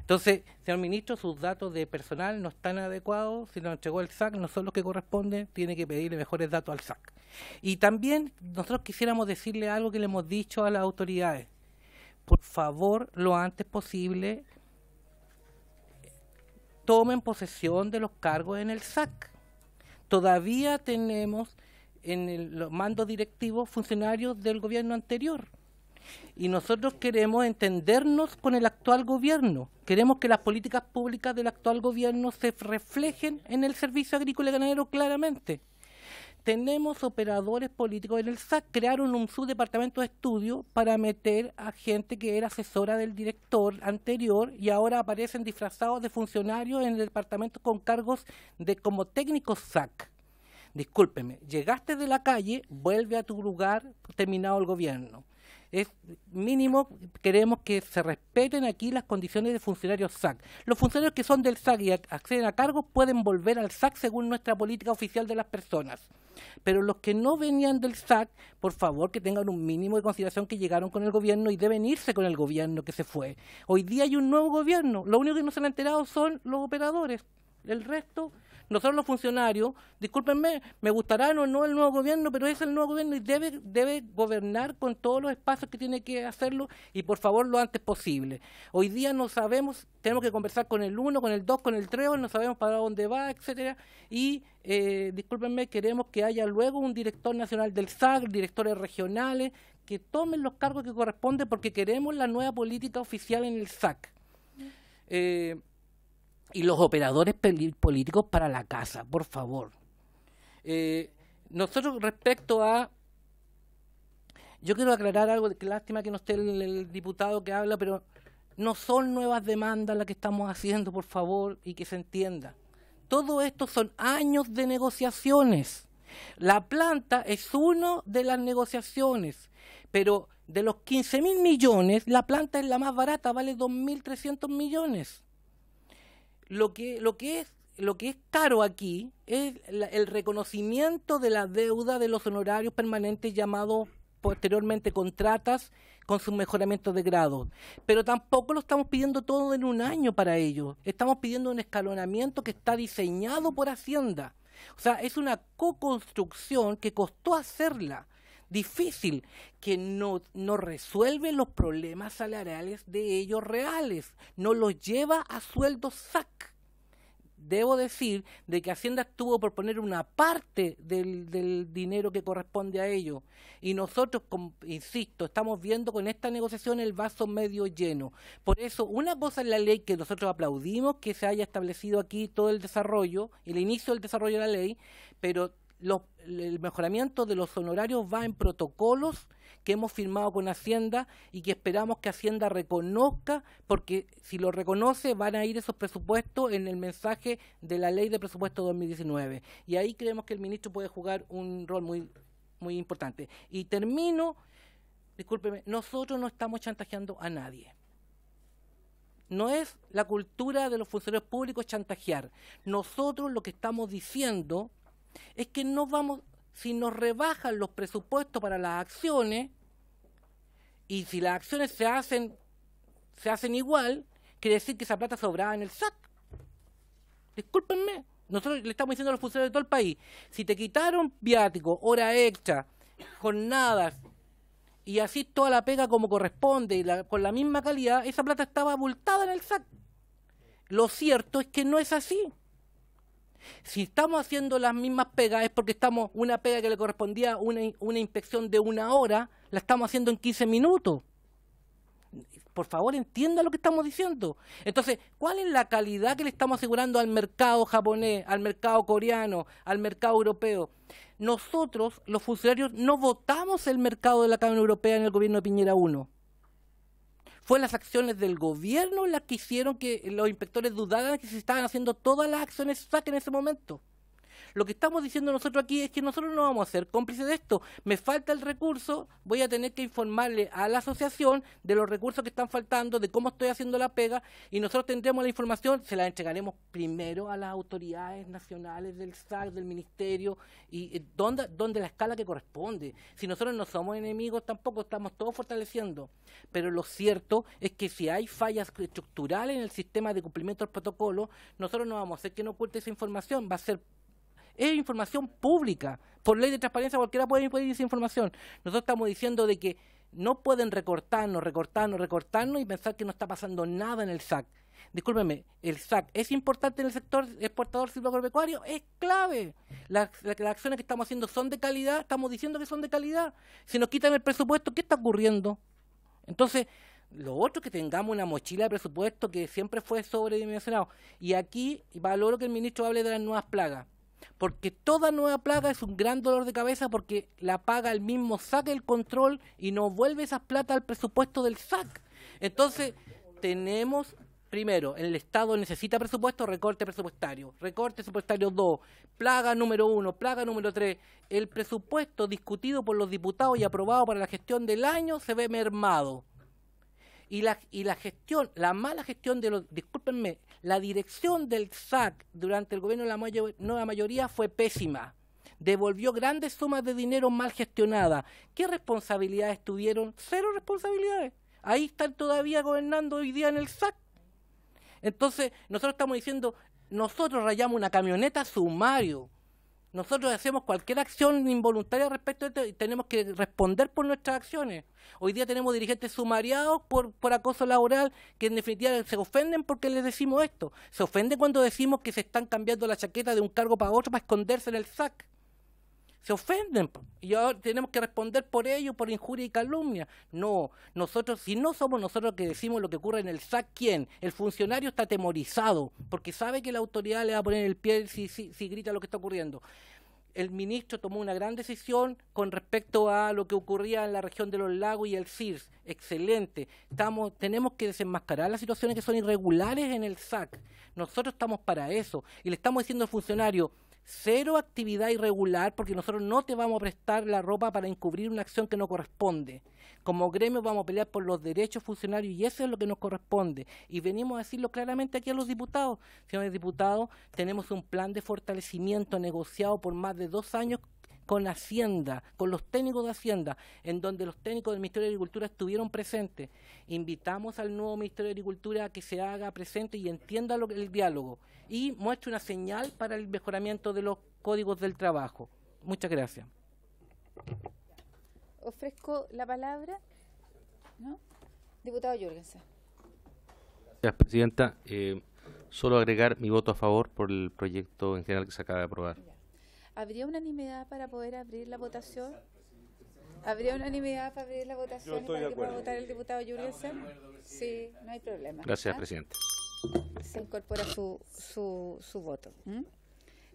Entonces, señor ministro, sus datos de personal no están adecuados. Si nos entregó el SAC, no son los que corresponden. Tiene que pedirle mejores datos al SAC. Y también nosotros quisiéramos decirle algo que le hemos dicho a las autoridades. Por favor, lo antes posible, tomen posesión de los cargos en el SAC. Todavía tenemos en el, mando mandos directivos funcionarios del gobierno anterior. Y nosotros queremos entendernos con el actual gobierno. Queremos que las políticas públicas del actual gobierno se reflejen en el servicio agrícola y ganadero claramente tenemos operadores políticos en el SAC, crearon un subdepartamento de estudio para meter a gente que era asesora del director anterior y ahora aparecen disfrazados de funcionarios en el departamento con cargos de como técnicos SAC. Discúlpeme, llegaste de la calle, vuelve a tu lugar terminado el gobierno. Es mínimo, queremos que se respeten aquí las condiciones de funcionarios SAC. Los funcionarios que son del SAC y acceden a cargos pueden volver al SAC según nuestra política oficial de las personas. Pero los que no venían del SAC, por favor, que tengan un mínimo de consideración que llegaron con el gobierno y deben irse con el gobierno que se fue. Hoy día hay un nuevo gobierno. Lo único que no se han enterado son los operadores. El resto nosotros los funcionarios, discúlpenme, me gustará o no el nuevo gobierno, pero es el nuevo gobierno y debe, debe gobernar con todos los espacios que tiene que hacerlo y por favor lo antes posible. Hoy día no sabemos, tenemos que conversar con el 1, con el 2, con el 3, no sabemos para dónde va, etcétera, y eh, discúlpenme, queremos que haya luego un director nacional del SAC, directores regionales, que tomen los cargos que corresponden porque queremos la nueva política oficial en el SAC. Eh, y los operadores políticos para la casa, por favor. Eh, nosotros respecto a... Yo quiero aclarar algo, que lástima que no esté el, diputado que habla, pero no son nuevas demandas las que estamos haciendo, por favor, y que se entienda. Todo esto son años de negociaciones. La planta es uno de las negociaciones, pero de los 15 mil millones, la planta es la más barata, vale 2.300 millones lo que, lo que es lo que es caro aquí es el reconocimiento de la deuda de los honorarios permanentes llamados posteriormente contratas con sus mejoramientos de grado. Pero tampoco lo estamos pidiendo todo en un año para ello. Estamos pidiendo un escalonamiento que está diseñado por Hacienda. O sea, es una co-construcción que costó hacerla difícil, que no, no resuelve los problemas salariales de ellos reales, no los lleva a sueldo SAC. Debo decir de que Hacienda estuvo por poner una parte del, dinero que corresponde a ellos. Y nosotros, insisto, estamos viendo con esta negociación el vaso medio lleno. Por eso, una cosa es la ley que nosotros aplaudimos que se haya establecido aquí todo el desarrollo, el inicio del desarrollo de la ley, pero el mejoramiento de los honorarios va en protocolos que hemos firmado con Hacienda y que esperamos que Hacienda reconozca, porque si lo reconoce van a ir esos presupuestos en el mensaje de la ley de presupuesto 2019. Y ahí creemos que el ministro puede jugar un rol muy, muy importante. Y termino, discúlpeme, nosotros no estamos chantajeando a nadie. No es la cultura de los funcionarios públicos chantajear. Nosotros lo que estamos diciendo es que no vamos, si nos rebajan los presupuestos para las acciones, y si las acciones se hacen, se hacen igual, quiere decir que esa plata sobraba en el SAT. Discúlpenme, nosotros le estamos diciendo a los funcionarios de todo el país, si te quitaron viático, hora extra, jornadas, y así toda la pega como corresponde y con la misma calidad, esa plata estaba abultada en el SAT. Lo cierto es que no es así. Si estamos haciendo las mismas pegas es porque estamos una pega que le correspondía una, una inspección de una hora, la estamos haciendo en 15 minutos. Por favor, entienda lo que estamos diciendo. Entonces, ¿cuál es la calidad que le estamos asegurando al mercado japonés, al mercado coreano, al mercado europeo? Nosotros, los funcionarios, no votamos el mercado de la Cámara Europea en el gobierno de Piñera 1 fue las acciones del gobierno las que hicieron que los inspectores dudaran que se estaban haciendo todas las acciones SAC en ese momento. Lo que estamos diciendo nosotros aquí es que nosotros no vamos a ser cómplices de esto. Me falta el recurso, voy a tener que informarle a la asociación de los recursos que están faltando, de cómo estoy haciendo la pega, y nosotros tendremos la información, se la entregaremos primero a las autoridades nacionales del SAC, del Ministerio, y eh, donde, donde la escala que corresponde. Si nosotros no somos enemigos tampoco, estamos todos fortaleciendo. Pero lo cierto es que si hay fallas estructurales en el sistema de cumplimiento del protocolo, nosotros no vamos a hacer que no oculte esa información, va a ser es información pública. Por ley de transparencia cualquiera puede pedir esa información. Nosotros estamos diciendo de que no pueden recortarnos, recortarnos, recortarnos y pensar que no está pasando nada en el SAC. Discúlpeme, el SAC es importante en el sector exportador agropecuario? es clave. Las, acciones que estamos haciendo son de calidad, estamos diciendo que son de calidad. Si nos quitan el presupuesto, ¿qué está ocurriendo? Entonces, lo otro es que tengamos una mochila de presupuesto que siempre fue sobredimensionado. Y aquí valoro que el ministro hable de las nuevas plagas porque toda nueva plaga es un gran dolor de cabeza porque la paga el mismo saque el control y no vuelve esas plata al presupuesto del SAC. Entonces, tenemos primero, el Estado necesita presupuesto, recorte presupuestario. Recorte presupuestario 2, plaga número 1, plaga número 3. El presupuesto discutido por los diputados y aprobado para la gestión del año se ve mermado. Y la, y la gestión, la mala gestión de los, discúlpenme, la dirección del SAC durante el gobierno de la nueva mayoría fue pésima. Devolvió grandes sumas de dinero mal gestionadas. ¿Qué responsabilidades tuvieron? Cero responsabilidades. Ahí están todavía gobernando hoy día en el SAC. Entonces, nosotros estamos diciendo, nosotros rayamos una camioneta sumario. Nosotros hacemos cualquier acción involuntaria respecto a esto y tenemos que responder por nuestras acciones. Hoy día tenemos dirigentes sumariados por, por acoso laboral que en definitiva se ofenden porque les decimos esto. Se ofenden cuando decimos que se están cambiando la chaqueta de un cargo para otro para esconderse en el SAC se ofenden. Y ahora tenemos que responder por ello, por injuria y calumnia. No, nosotros, si no somos nosotros los que decimos lo que ocurre en el SAC, ¿quién? El funcionario está atemorizado, porque sabe que la autoridad le va a poner el pie si, si, grita lo que está ocurriendo el ministro tomó una gran decisión con respecto a lo que ocurría en la región de los lagos y el CIRS. Excelente. Estamos, tenemos que desenmascarar las situaciones que son irregulares en el SAC. Nosotros estamos para eso. Y le estamos diciendo al funcionario, cero actividad irregular porque nosotros no te vamos a prestar la ropa para encubrir una acción que no corresponde. Como gremio vamos a pelear por los derechos funcionarios y eso es lo que nos corresponde. Y venimos a decirlo claramente aquí a los diputados. Señores diputados, tenemos un plan de fortalecimiento negociado por más de dos años con Hacienda, con los técnicos de Hacienda, en donde los técnicos del Ministerio de Agricultura estuvieron presentes. Invitamos al nuevo Ministerio de Agricultura a que se haga presente y entienda el diálogo y muestre una señal para el mejoramiento de los códigos del trabajo. Muchas gracias. Ofrezco la palabra. Diputado Jorgensen. Gracias, Presidenta. Eh, solo agregar mi voto a favor por el proyecto en general que se acaba de aprobar. ¿Habría unanimidad para poder abrir la votación? ¿Habría unanimidad para abrir la votación para que pueda votar el diputado Jurgensen? Sí, no hay problema. Gracias, ¿Ah? presidente. Se incorpora su, su, su voto.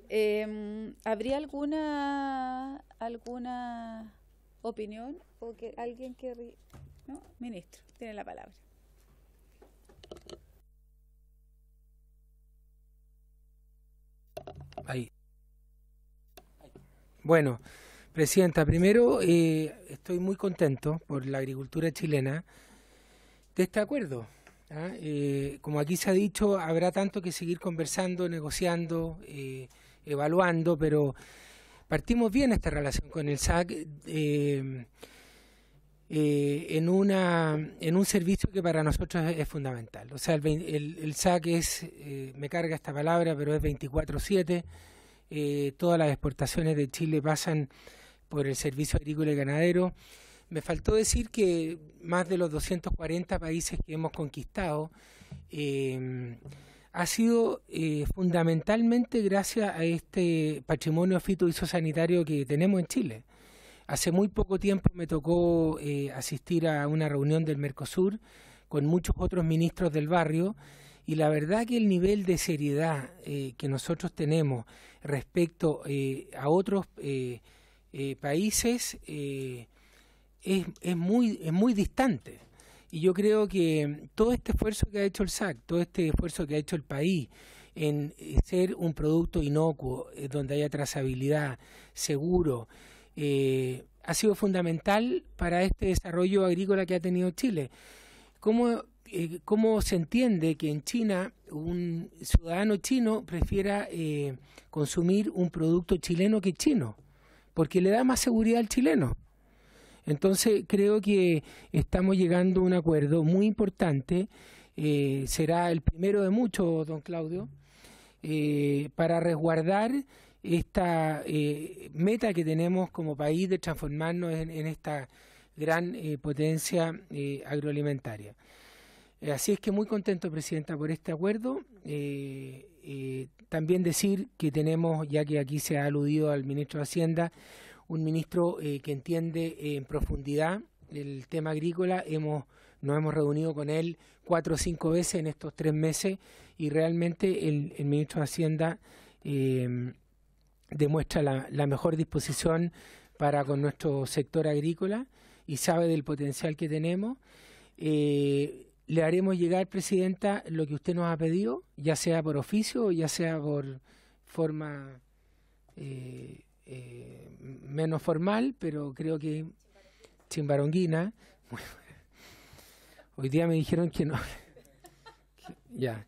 Em, ¿Habría alguna alguna opinión o que alguien quiere? No, ministro, tiene la palabra. Ahí. Bueno, Presidenta, primero eh, estoy muy contento por la agricultura chilena de este acuerdo. ¿ah? Eh, como aquí se ha dicho, habrá tanto que seguir conversando, negociando, eh, evaluando, pero partimos bien esta relación con el SAC en, una, en un servicio que para nosotros es, fundamental. O sea, el, el SAC es, me carga esta palabra, pero es 24-7 eh, todas las exportaciones de Chile pasan por el Servicio Agrícola y Ganadero. Me faltó decir que más de los 240 países que hemos conquistado em, ha sido eh, fundamentalmente gracias a este patrimonio fitosanitario que tenemos en Chile. Hace muy poco tiempo me tocó eh, asistir a una reunión del Mercosur con muchos otros ministros del barrio y la verdad que el nivel de seriedad eh, que nosotros tenemos respecto eh, a otros eh, países es, muy, muy distante. Y yo creo que todo este esfuerzo que ha hecho el SAC, todo este esfuerzo que ha hecho el país en ser un producto inocuo, donde haya trazabilidad, seguro, ha sido fundamental para este desarrollo agrícola que ha tenido Chile. ¿Cómo eh, cómo se entiende que en China un ciudadano chino prefiera eh, consumir un producto chileno que chino, porque le da más seguridad al chileno. Entonces creo que estamos llegando a un acuerdo muy importante, eh, será el primero de muchos, don Claudio, para resguardar esta meta que tenemos como país de transformarnos en esta gran potencia agroalimentaria. Eh, así es que muy contento, Presidenta, por este acuerdo. Eh, eh, también decir que tenemos, ya que aquí se ha aludido al ministro de Hacienda, un ministro que entiende en profundidad el tema agrícola. Hemos, nos hemos reunido con él cuatro o cinco veces en estos tres meses y realmente el, ministro de Hacienda em, demuestra la, mejor disposición para con nuestro sector agrícola y sabe del potencial que tenemos. Le haremos llegar, Presidenta, lo que usted nos ha pedido, ya sea por oficio o ya sea por forma eh, eh, menos formal, pero creo que chimbaronguina. [LAUGHS] Hoy día me dijeron que no. [LAUGHS] ya.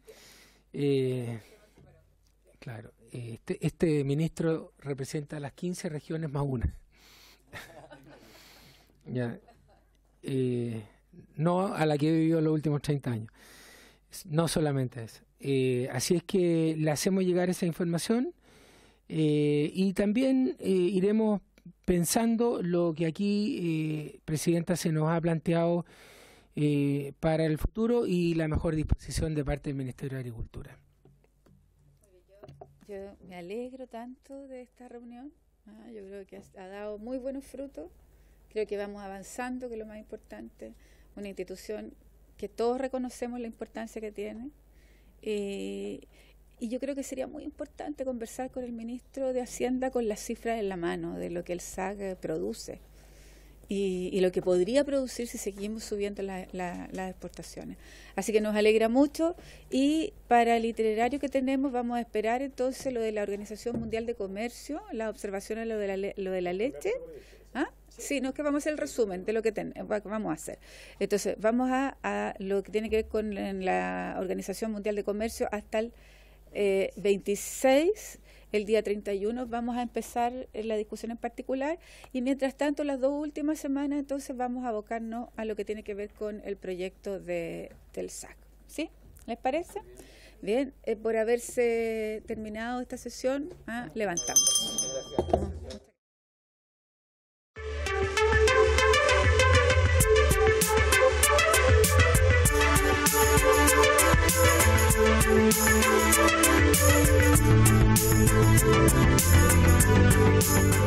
Eh, claro, este, este, ministro representa las 15 regiones más una. [LAUGHS] ya no a la que he vivido los últimos 30 años. No solamente eso. Eh, así es que le hacemos llegar esa información eh, y también eh, iremos pensando lo que aquí, Presidenta, se nos ha planteado para el futuro y la mejor disposición de parte del Ministerio de Agricultura. Yo, me alegro tanto de esta reunión. ¿ah? yo creo que ha dado muy buenos frutos. Creo que vamos avanzando, que es lo más importante una institución que todos reconocemos la importancia que tiene. Eh, y yo creo que sería muy importante conversar con el ministro de Hacienda con las cifras en la mano de lo que el sag produce y, lo que podría producir si seguimos subiendo las exportaciones. Así que nos alegra mucho y para el itinerario que tenemos vamos a esperar entonces lo de la Organización Mundial de Comercio, las observaciones lo de la, lo de la leche. ¿Ah? Sí, no es que vamos a hacer el resumen de lo que vamos a hacer. Entonces, vamos a, lo que tiene que ver con la Organización Mundial de Comercio hasta el 26 eh, el día 31 vamos a empezar eh, la discusión en particular y mientras tanto las dos últimas semanas entonces vamos a abocarnos a lo que tiene que ver con el proyecto de, del SAC. ¿Sí? ¿Les parece? Bien, eh, por haberse terminado esta sesión, ah, levantamos. Thank you.